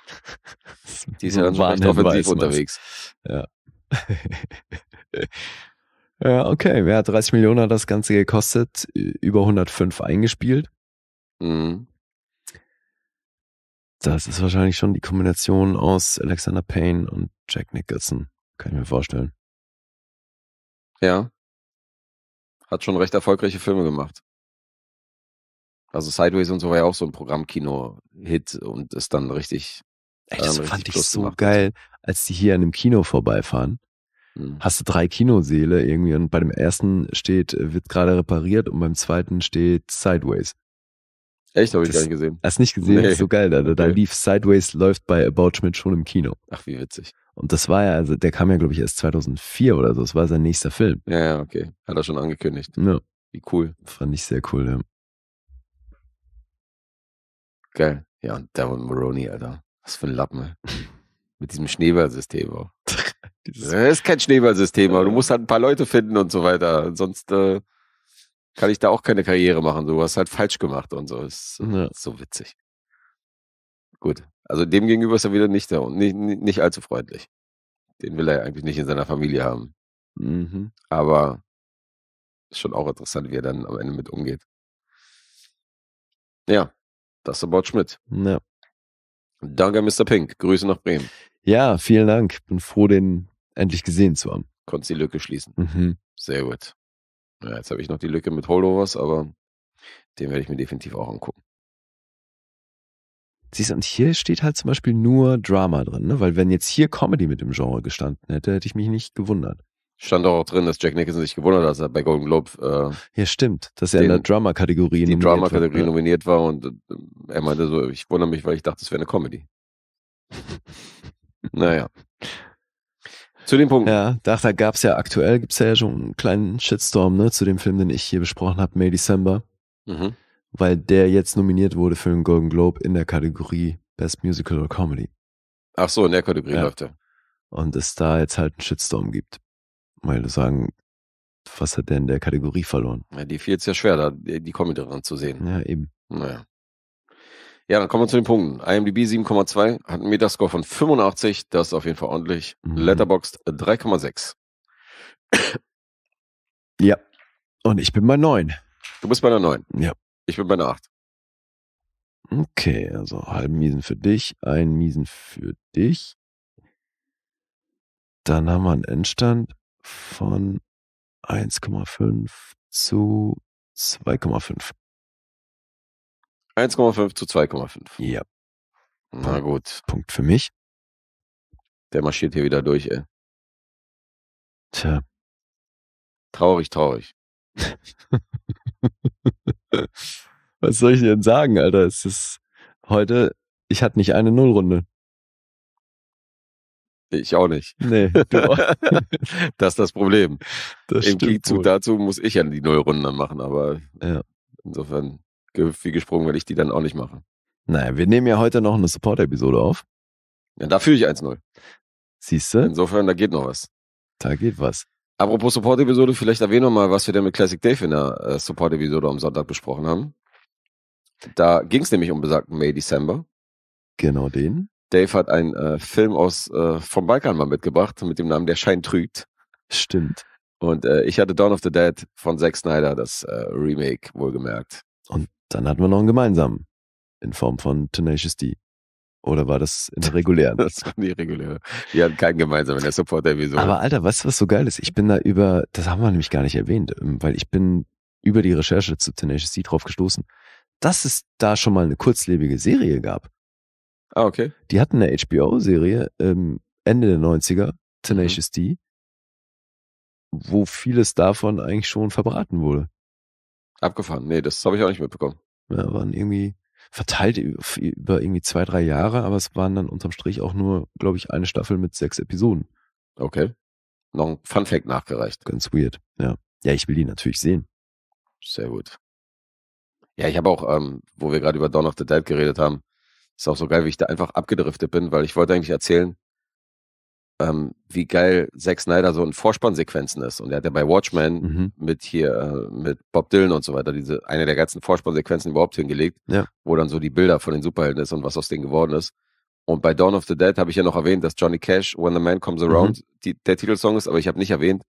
Die ist ja dann schon recht offensiv unterwegs. Ja. ja, okay. Wer hat 30 Millionen hat das Ganze gekostet, über 105 eingespielt. Mhm. Das ist wahrscheinlich schon die Kombination aus Alexander Payne und Jack Nicholson. Kann ich mir vorstellen. Ja. Hat schon recht erfolgreiche Filme gemacht. Also Sideways und so war ja auch so ein Programmkino-Hit und ist dann richtig. Ey, das fand ich so gemacht. geil, als die hier an einem Kino vorbeifahren. Hm. Hast du drei Kinoseele irgendwie und bei dem ersten steht, wird gerade repariert und beim zweiten steht Sideways. Echt, habe ich gar nicht gesehen. Hast nicht gesehen? Nee. Ist so geil, da, da nee. lief Sideways, läuft bei About Schmidt schon im Kino. Ach, wie witzig. Und das war ja, also der kam ja, glaube ich, erst 2004 oder so. Das war sein nächster Film. Ja, ja, okay. Hat er schon angekündigt. Ja. Wie cool. Fand ich sehr cool, ja. Geil. Ja, und Devil Maroney, Alter. Was für ein Lappen, ey. Mit diesem Schneeballsystem auch. das ist kein Schneeballsystem, aber du musst halt ein paar Leute finden und so weiter. Sonst äh, kann ich da auch keine Karriere machen. Du hast halt falsch gemacht und so. Das ist ja. so witzig. Gut, also dem gegenüber ist er wieder nicht, nicht, nicht allzu freundlich. Den will er ja eigentlich nicht in seiner Familie haben. Mhm. Aber ist schon auch interessant, wie er dann am Ende mit umgeht. Ja, das about Schmidt. Ja. Danke, Mr. Pink. Grüße nach Bremen. Ja, vielen Dank. Bin froh, den endlich gesehen zu haben. Konntest die Lücke schließen. Mhm. Sehr gut. Ja, jetzt habe ich noch die Lücke mit Holdovers, aber den werde ich mir definitiv auch angucken. Siehst du, und hier steht halt zum Beispiel nur Drama drin, ne? weil wenn jetzt hier Comedy mit dem Genre gestanden hätte, hätte ich mich nicht gewundert. Stand auch drin, dass Jack Nicholson sich gewundert hat, dass er bei Golden Globe. Äh, ja, stimmt, dass er den, in der Drama-Kategorie nominiert, Drama -Kategorie war, nominiert war. Und äh, er meinte so, ich wundere mich, weil ich dachte, es wäre eine Comedy. naja. Zu dem Punkt. Ja, da, da gab es ja aktuell, gibt es ja schon einen kleinen Shitstorm ne, zu dem Film, den ich hier besprochen habe, May December. Mhm weil der jetzt nominiert wurde für den Golden Globe in der Kategorie Best Musical or Comedy. Ach so, in der Kategorie ja. läuft er. Und es da jetzt halt einen Shitstorm gibt. Weil du sagen, was hat der in der Kategorie verloren? Ja, die fiel es ja schwer, da die Comedy dran zu sehen. Ja, eben. Naja. Ja, dann kommen wir zu den Punkten. IMDb 7,2 hat einen Metascore von 85, das ist auf jeden Fall ordentlich. Mhm. Letterboxd 3,6. Äh, ja. Und ich bin bei 9. Du bist bei der 9. Ja. Ich bin bei einer 8. Okay, also halben Miesen für dich, einen Miesen für dich. Dann haben wir einen Endstand von 1,5 zu 2,5. 1,5 zu 2,5. Ja. Na gut. Punkt für mich. Der marschiert hier wieder durch, ey. Tja. Traurig, traurig. Was soll ich denn sagen, Alter? Es ist heute, ich hatte nicht eine Nullrunde. Ich auch nicht. Nee, du auch. das ist das Problem. Das Im Gegenzug dazu muss ich ja die Nullrunde machen, aber ja. insofern wie gesprungen, weil ich die dann auch nicht mache. Naja, wir nehmen ja heute noch eine Support-Episode auf. Ja, da führe ich 1-0. Siehst du? Insofern, da geht noch was. Da geht was. Apropos Support-Episode, vielleicht erwähne noch mal, was wir denn mit Classic Dave in der äh, Support-Episode am Sonntag besprochen haben. Da ging es nämlich um besagten May December. Genau den. Dave hat einen äh, Film aus äh, vom Balkan mal mitgebracht mit dem Namen Der Schein trügt. Stimmt. Und äh, ich hatte Dawn of the Dead von Zack Snyder, das äh, Remake, wohlgemerkt. Und dann hatten wir noch einen gemeinsamen in Form von Tenacious D. Oder war das in der regulären? das war die reguläre. Wir hatten keinen gemeinsamen, der Supporter-Episode. Aber Alter, weißt du, was so geil ist? Ich bin da über, das haben wir nämlich gar nicht erwähnt, ähm, weil ich bin über die Recherche zu Tenacious D drauf gestoßen, dass es da schon mal eine kurzlebige Serie gab. Ah, okay. Die hatten eine HBO-Serie ähm, Ende der 90er, Tenacious mhm. D, wo vieles davon eigentlich schon verbraten wurde. Abgefahren. Nee, das habe ich auch nicht mitbekommen. Ja, waren irgendwie verteilt über irgendwie zwei, drei Jahre, aber es waren dann unterm Strich auch nur, glaube ich, eine Staffel mit sechs Episoden. Okay. Noch ein Fun Fact nachgereicht. Ganz weird, ja. Ja, ich will die natürlich sehen. Sehr gut. Ja, ich habe auch, ähm, wo wir gerade über Dawn of the Dead geredet haben, ist auch so geil, wie ich da einfach abgedriftet bin, weil ich wollte eigentlich erzählen, ähm, wie geil Zack Snyder so in Vorspannsequenzen ist. Und er hat ja bei Watchmen mhm. mit hier, äh, mit Bob Dylan und so weiter, diese, eine der ganzen Vorspannsequenzen überhaupt hingelegt, ja. wo dann so die Bilder von den Superhelden ist und was aus denen geworden ist. Und bei Dawn of the Dead habe ich ja noch erwähnt, dass Johnny Cash, When the Man Comes mhm. Around, mhm. die, der Titelsong ist, aber ich habe nicht erwähnt,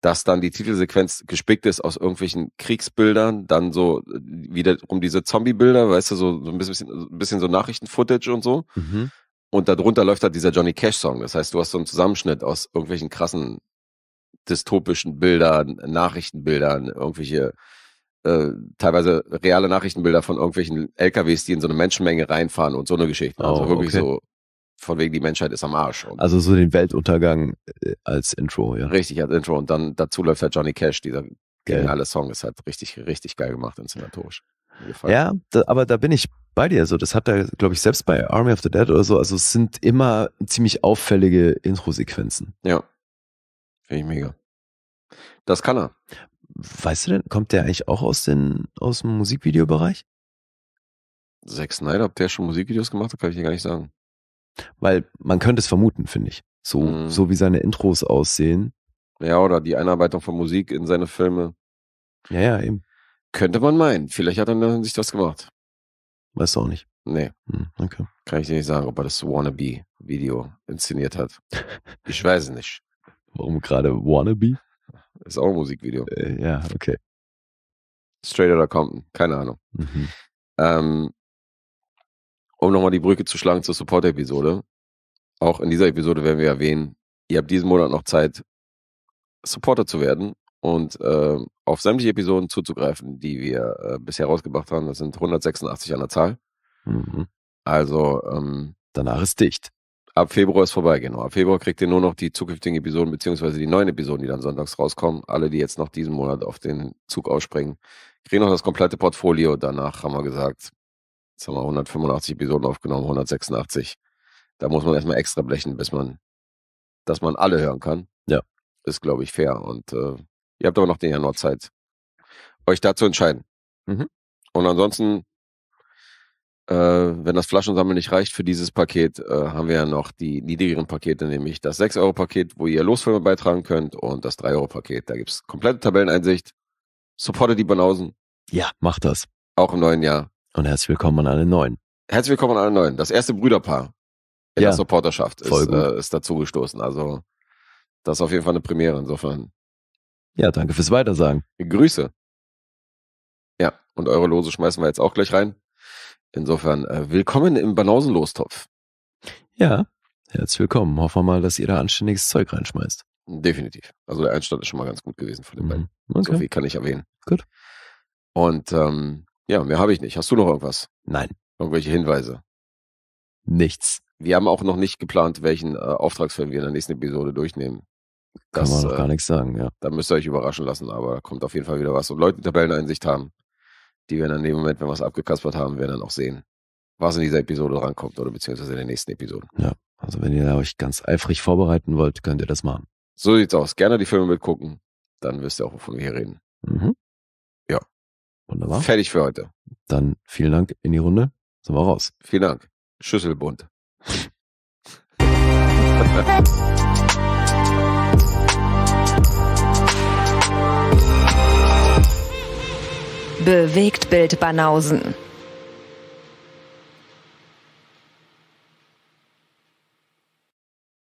dass dann die Titelsequenz gespickt ist aus irgendwelchen Kriegsbildern, dann so äh, wieder um diese Zombie-Bilder, weißt du, so, so ein bisschen, bisschen so Nachrichten-Footage und so. Mhm. Und darunter läuft halt dieser Johnny Cash-Song. Das heißt, du hast so einen Zusammenschnitt aus irgendwelchen krassen dystopischen Bildern, Nachrichtenbildern, irgendwelche äh, teilweise reale Nachrichtenbilder von irgendwelchen LKWs, die in so eine Menschenmenge reinfahren und so eine Geschichte. also oh, wirklich okay. so von wegen die Menschheit ist am Arsch. Und also so den Weltuntergang äh, als Intro, ja. Richtig, als Intro. Und dann dazu läuft halt Johnny Cash, dieser geniale Song. Ist halt richtig, richtig geil gemacht inszenatorisch. Gefallen. Ja, da, aber da bin ich bei dir. Also das hat er, glaube ich, selbst bei Army of the Dead oder so. Also es sind immer ziemlich auffällige Intro-Sequenzen. Ja. Finde ich mega. Das kann er. Weißt du denn, kommt der eigentlich auch aus, den, aus dem Musikvideobereich? Zack Snyder, ob der schon Musikvideos gemacht hat, kann ich dir gar nicht sagen. Weil man könnte es vermuten, finde ich. So, mhm. so wie seine Intros aussehen. Ja, oder die Einarbeitung von Musik in seine Filme. Ja, ja, eben. Könnte man meinen. Vielleicht hat er sich das gemacht. Weißt du auch nicht. Nee. Hm, okay. Kann ich dir nicht sagen, ob er das Wannabe-Video inszeniert hat. ich weiß es nicht. Warum gerade Wannabe? Ist auch ein Musikvideo. Äh, ja, okay. Straight oder Compton, keine Ahnung. Mhm. Ähm, um nochmal die Brücke zu schlagen zur Support-Episode. Auch in dieser Episode werden wir erwähnen, ihr habt diesen Monat noch Zeit, Supporter zu werden und äh, auf sämtliche Episoden zuzugreifen, die wir äh, bisher rausgebracht haben. Das sind 186 an der Zahl. Mhm. Also ähm, danach ist dicht. Ab Februar ist vorbei, genau. Ab Februar kriegt ihr nur noch die zukünftigen Episoden, beziehungsweise die neuen Episoden, die dann sonntags rauskommen. Alle, die jetzt noch diesen Monat auf den Zug ausspringen, kriegen noch das komplette Portfolio. Danach haben wir gesagt, jetzt haben wir 185 Episoden aufgenommen, 186. Da muss man erstmal extra blechen, bis man, dass man alle hören kann. Ja. Ist, glaube ich, fair. Und äh, Ihr habt aber noch den Januar Zeit, euch zu entscheiden. Mhm. Und ansonsten, äh, wenn das Flaschensammeln nicht reicht für dieses Paket, äh, haben wir ja noch die niedrigeren Pakete, nämlich das 6-Euro-Paket, wo ihr Losfilme beitragen könnt und das 3-Euro-Paket. Da gibt es komplette Tabelleneinsicht. Supportet die Banausen. Ja, macht das. Auch im neuen Jahr. Und herzlich willkommen an alle Neuen. Herzlich willkommen an alle Neuen. Das erste Brüderpaar in ja, der Supporterschaft ist, äh, ist dazugestoßen. Also das ist auf jeden Fall eine Premiere. Insofern ja, danke fürs Weitersagen. Grüße. Ja, und eure Lose schmeißen wir jetzt auch gleich rein. Insofern, äh, willkommen im Banausenlostopf. Ja, herzlich willkommen. Hoffen wir mal, dass ihr da anständiges Zeug reinschmeißt. Definitiv. Also der Einstand ist schon mal ganz gut gewesen von den mhm. beiden. Okay. So viel kann ich erwähnen. Gut. Und ähm, ja, mehr habe ich nicht. Hast du noch irgendwas? Nein. Irgendwelche Hinweise? Nichts. Wir haben auch noch nicht geplant, welchen äh, Auftragsfilm wir in der nächsten Episode durchnehmen. Das, Kann man noch äh, gar nichts sagen, ja. Da müsst ihr euch überraschen lassen, aber da kommt auf jeden Fall wieder was. Und Leute, die Tabelleneinsicht haben, die werden dann in dem Moment, wenn wir es abgekaspert haben, werden dann auch sehen, was in dieser Episode rankommt oder beziehungsweise in den nächsten Episoden. Ja, also wenn ihr euch ganz eifrig vorbereiten wollt, könnt ihr das machen. So sieht's aus. Gerne die Filme mitgucken, dann wisst ihr auch, wovon wir hier reden. Mhm. Ja. Wunderbar. Fertig für heute. Dann vielen Dank in die Runde. Sind wir raus. Vielen Dank. Schüsselbund. Bewegt Bild Banausen.